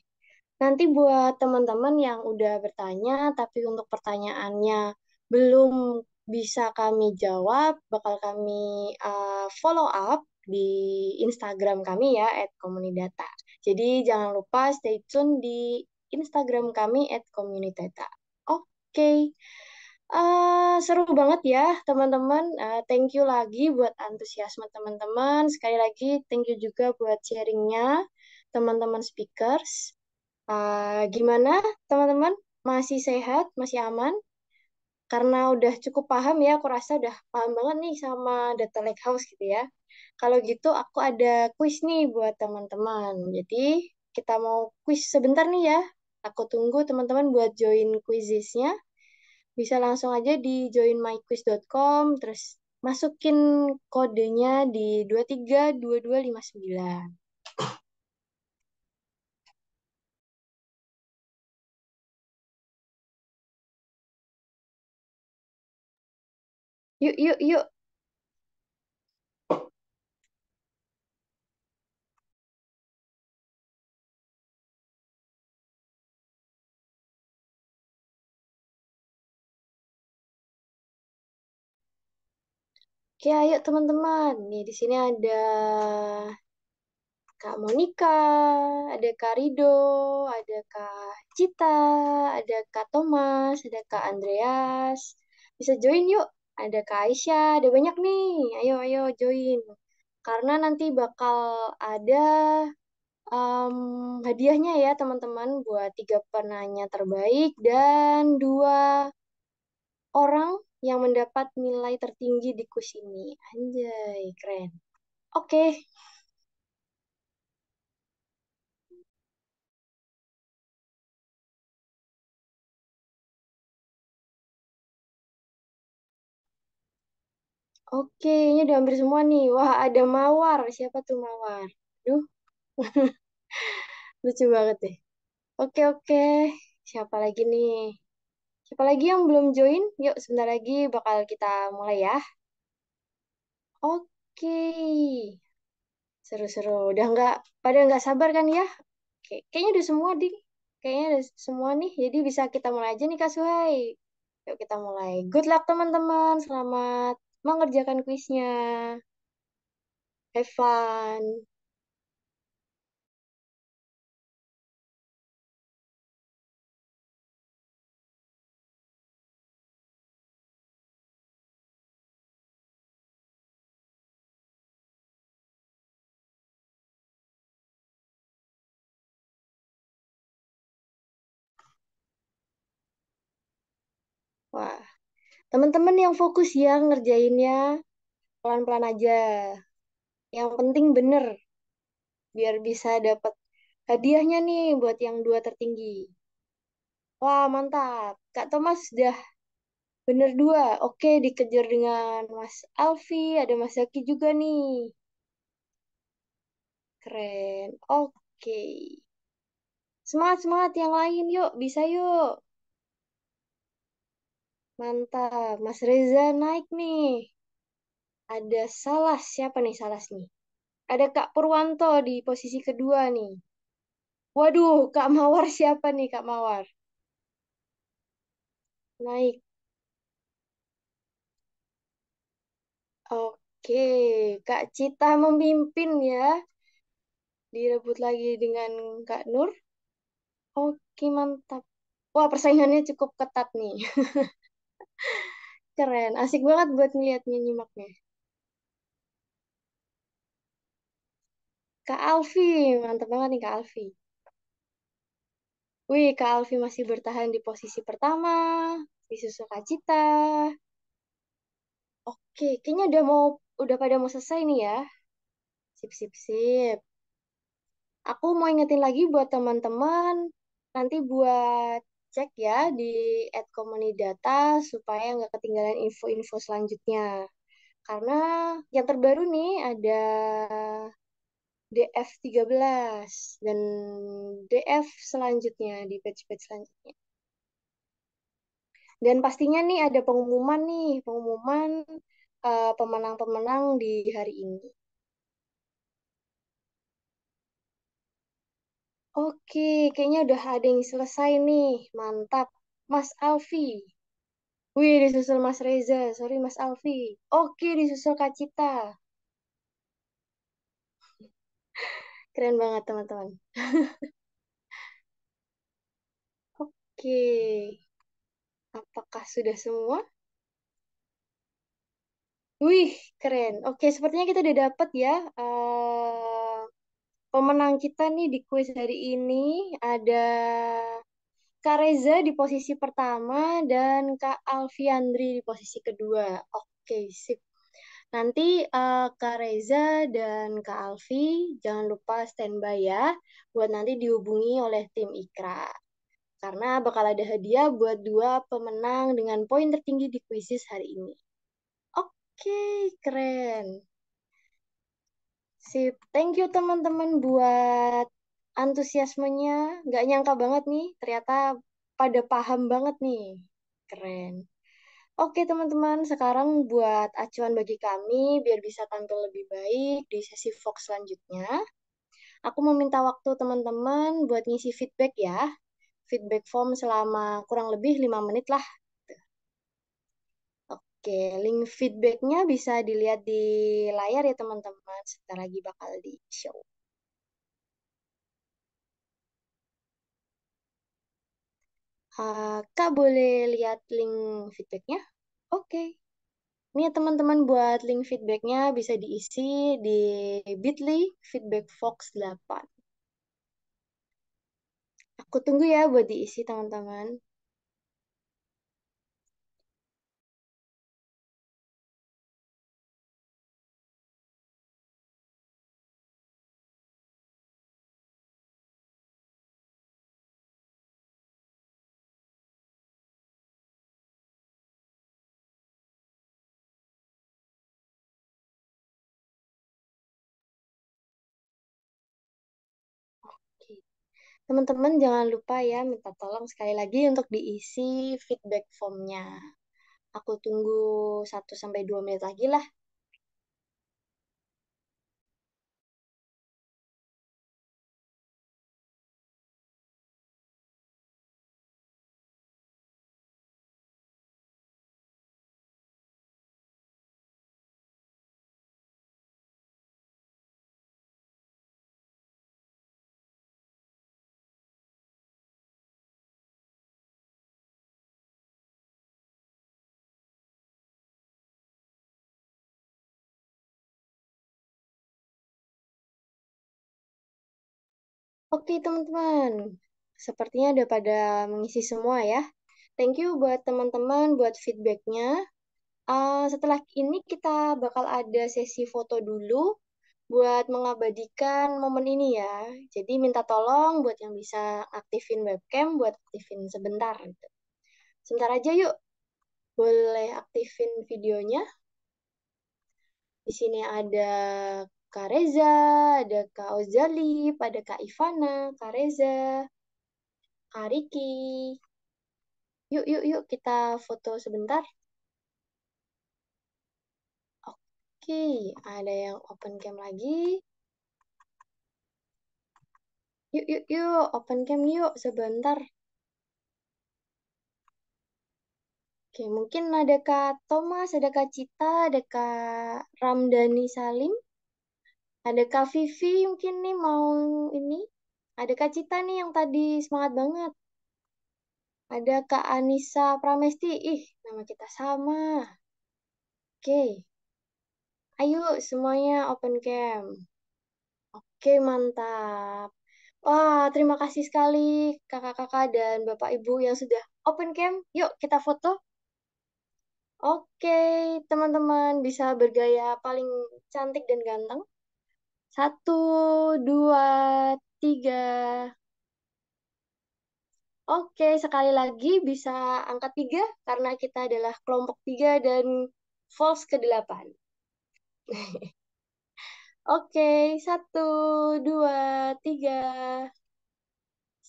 Nanti buat teman-teman yang udah bertanya, tapi untuk pertanyaannya belum bisa kami jawab, bakal kami uh, follow up di Instagram kami ya, at @komunidata. Jadi jangan lupa stay tune di Instagram kami at @komunidata. Oke. Okay. Uh, eh, seru banget ya teman-teman. Uh, thank you lagi buat antusiasme teman-teman. Sekali lagi thank you juga buat sharingnya teman-teman speakers. Uh, gimana teman-teman? Masih sehat? Masih aman? Karena udah cukup paham ya, aku rasa udah paham banget nih sama data lake house gitu ya. Kalau gitu aku ada quiz nih buat teman-teman. Jadi kita mau quiz sebentar nih ya. Aku tunggu teman-teman buat join quizisnya. Bisa langsung aja di joinmyquiz.com terus masukin kodenya di 232259. Yuk, yuk, yuk. Oke, ayo teman-teman. Nih di sini ada Kak Monika, ada Kak Rido, ada Kak Cita, ada Kak Thomas, ada Kak Andreas. Bisa join yuk ada Kak Aisyah, ada banyak nih. Ayo, ayo join. Karena nanti bakal ada um, hadiahnya ya teman-teman buat tiga penanya terbaik dan dua orang yang mendapat nilai tertinggi di kus ini. Anjay, keren. Oke. Okay. Oke, ini udah hampir semua nih. Wah, ada Mawar. Siapa tuh Mawar? Duh. <laughs> Lucu banget deh. Oke, oke. Siapa lagi nih? Siapa lagi yang belum join? Yuk, sebentar lagi bakal kita mulai ya. Oke. Seru-seru. Udah nggak pada nggak sabar kan ya? Oke, kayaknya udah semua, Ding. Kayaknya udah semua nih. Jadi bisa kita mulai aja nih, Kak Suhai. Yuk kita mulai. Good luck teman-teman. Selamat mengerjakan kuisnya. Have fun. Wah teman-teman yang fokus ya ngerjainnya pelan-pelan aja yang penting bener biar bisa dapat hadiahnya nih buat yang dua tertinggi wah mantap kak Thomas sudah bener dua oke dikejar dengan Mas Alfi ada Mas Zaki juga nih keren oke semangat semangat yang lain yuk bisa yuk Mantap. Mas Reza naik nih. Ada Salas. Siapa nih Salas nih? Ada Kak Purwanto di posisi kedua nih. Waduh, Kak Mawar siapa nih Kak Mawar? Naik. Oke, Kak Cita memimpin ya. Direbut lagi dengan Kak Nur. Oke, mantap. Wah, persaingannya cukup ketat nih. <laughs> Keren, asik banget buat ngeliatnya nyimaknya. Kak Alfi, mantap banget nih Kak Alfi. Wih, Kak Alfi masih bertahan di posisi pertama, di susul Kak Cita. Oke, kayaknya udah mau udah pada mau selesai nih ya. Sip, sip, sip. Aku mau ingetin lagi buat teman-teman, nanti buat cek ya di @komunidata supaya nggak ketinggalan info-info selanjutnya. Karena yang terbaru nih ada DF13 dan DF selanjutnya di page-page selanjutnya. Dan pastinya nih ada pengumuman nih, pengumuman eh, pemenang-pemenang uh, pemenang -pemenang di hari ini. Oke, kayaknya udah ada yang selesai nih. Mantap. Mas Alfi. Wih, disusul Mas Reza. Sorry, Mas Alfi. Oke, disusul Kak Cita. Keren banget, teman-teman. <laughs> Oke. Apakah sudah semua? Wih, keren. Oke, sepertinya kita udah dapet ya. Uh, Pemenang kita nih di kuis hari ini ada Kak Reza di posisi pertama dan Kak Alfiandri di posisi kedua. Oke, sip. Nanti uh, Kak Reza dan Kak Alfi jangan lupa standby ya buat nanti dihubungi oleh tim Ikra. Karena bakal ada hadiah buat dua pemenang dengan poin tertinggi di kuisis hari ini. Oke, keren. Sip, thank you teman-teman buat antusiasmenya. Nggak nyangka banget nih, ternyata pada paham banget nih. Keren. Oke teman-teman, sekarang buat acuan bagi kami biar bisa tampil lebih baik di sesi Fox selanjutnya. Aku meminta waktu teman-teman buat ngisi feedback ya. Feedback form selama kurang lebih 5 menit lah Oke, link feedbacknya bisa dilihat di layar ya teman-teman. Sebentar lagi bakal di show. Uh, ah, Kak boleh lihat link feedbacknya? Oke. Okay. Ini ya teman-teman buat link feedbacknya bisa diisi di bit.ly feedback Fox 8. Aku tunggu ya buat diisi teman-teman. Teman-teman jangan lupa ya minta tolong sekali lagi untuk diisi feedback formnya. Aku tunggu 1 sampai 2 menit lagi lah Oke, teman-teman. Sepertinya ada pada mengisi semua ya. Thank you buat teman-teman buat feedbacknya. Uh, setelah ini kita bakal ada sesi foto dulu buat mengabadikan momen ini ya. Jadi minta tolong buat yang bisa aktifin webcam buat aktifin sebentar. Gitu. Sebentar aja yuk. Boleh aktifin videonya. Di sini ada Kak Reza, ada Kak Ozali, ada Kak Ivana, Kak Reza, Kak Riki. Yuk, yuk, yuk kita foto sebentar. Oke, ada yang open cam lagi. Yuk, yuk, yuk, open cam yuk sebentar. Oke, mungkin ada Kak Thomas, ada Kak Cita, ada Kak Ramdhani Salim. Ada Kak Vivi mungkin nih mau ini. Ada Kak Cita nih yang tadi semangat banget. Ada Kak Anissa Pramesti. Ih, nama kita sama. Oke. Okay. Ayo semuanya open cam. Oke, okay, mantap. Wah, terima kasih sekali kakak-kakak dan bapak ibu yang sudah open cam. Yuk, kita foto. Oke, okay, teman-teman bisa bergaya paling cantik dan ganteng. Satu, dua, tiga. Oke, sekali lagi bisa angkat tiga karena kita adalah kelompok tiga dan false ke delapan. <laughs> Oke, satu, dua, tiga.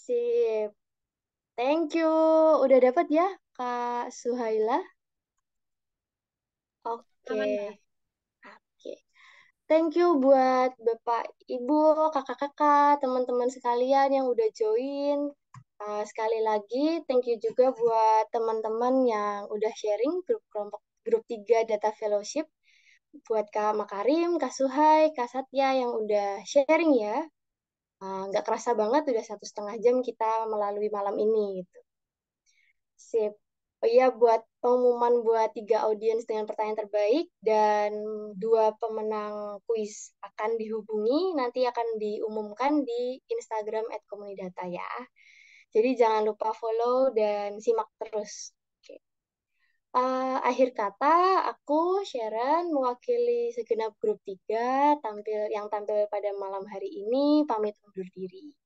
Sip. Thank you. Udah dapat ya, Kak Suhaila? Oke. Okay. Thank you buat Bapak, Ibu, kakak-kakak, teman-teman sekalian yang udah join. Uh, sekali lagi, thank you juga buat teman-teman yang udah sharing grup kelompok grup 3 data fellowship. Buat Kak Makarim, Kak Suhai, Kak Satya yang udah sharing ya. Eh, nggak uh, kerasa banget udah satu setengah jam kita melalui malam ini. Gitu. Sip. Oh iya, buat pengumuman buat tiga audiens dengan pertanyaan terbaik dan dua pemenang kuis akan dihubungi, nanti akan diumumkan di Instagram @komunidata ya. Jadi jangan lupa follow dan simak terus. Oke. Uh, akhir kata, aku Sharon mewakili segenap grup tiga tampil yang tampil pada malam hari ini pamit undur diri.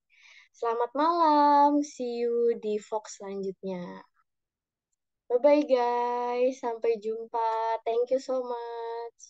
Selamat malam, see you di Fox selanjutnya. Bye-bye guys, sampai jumpa. Thank you so much.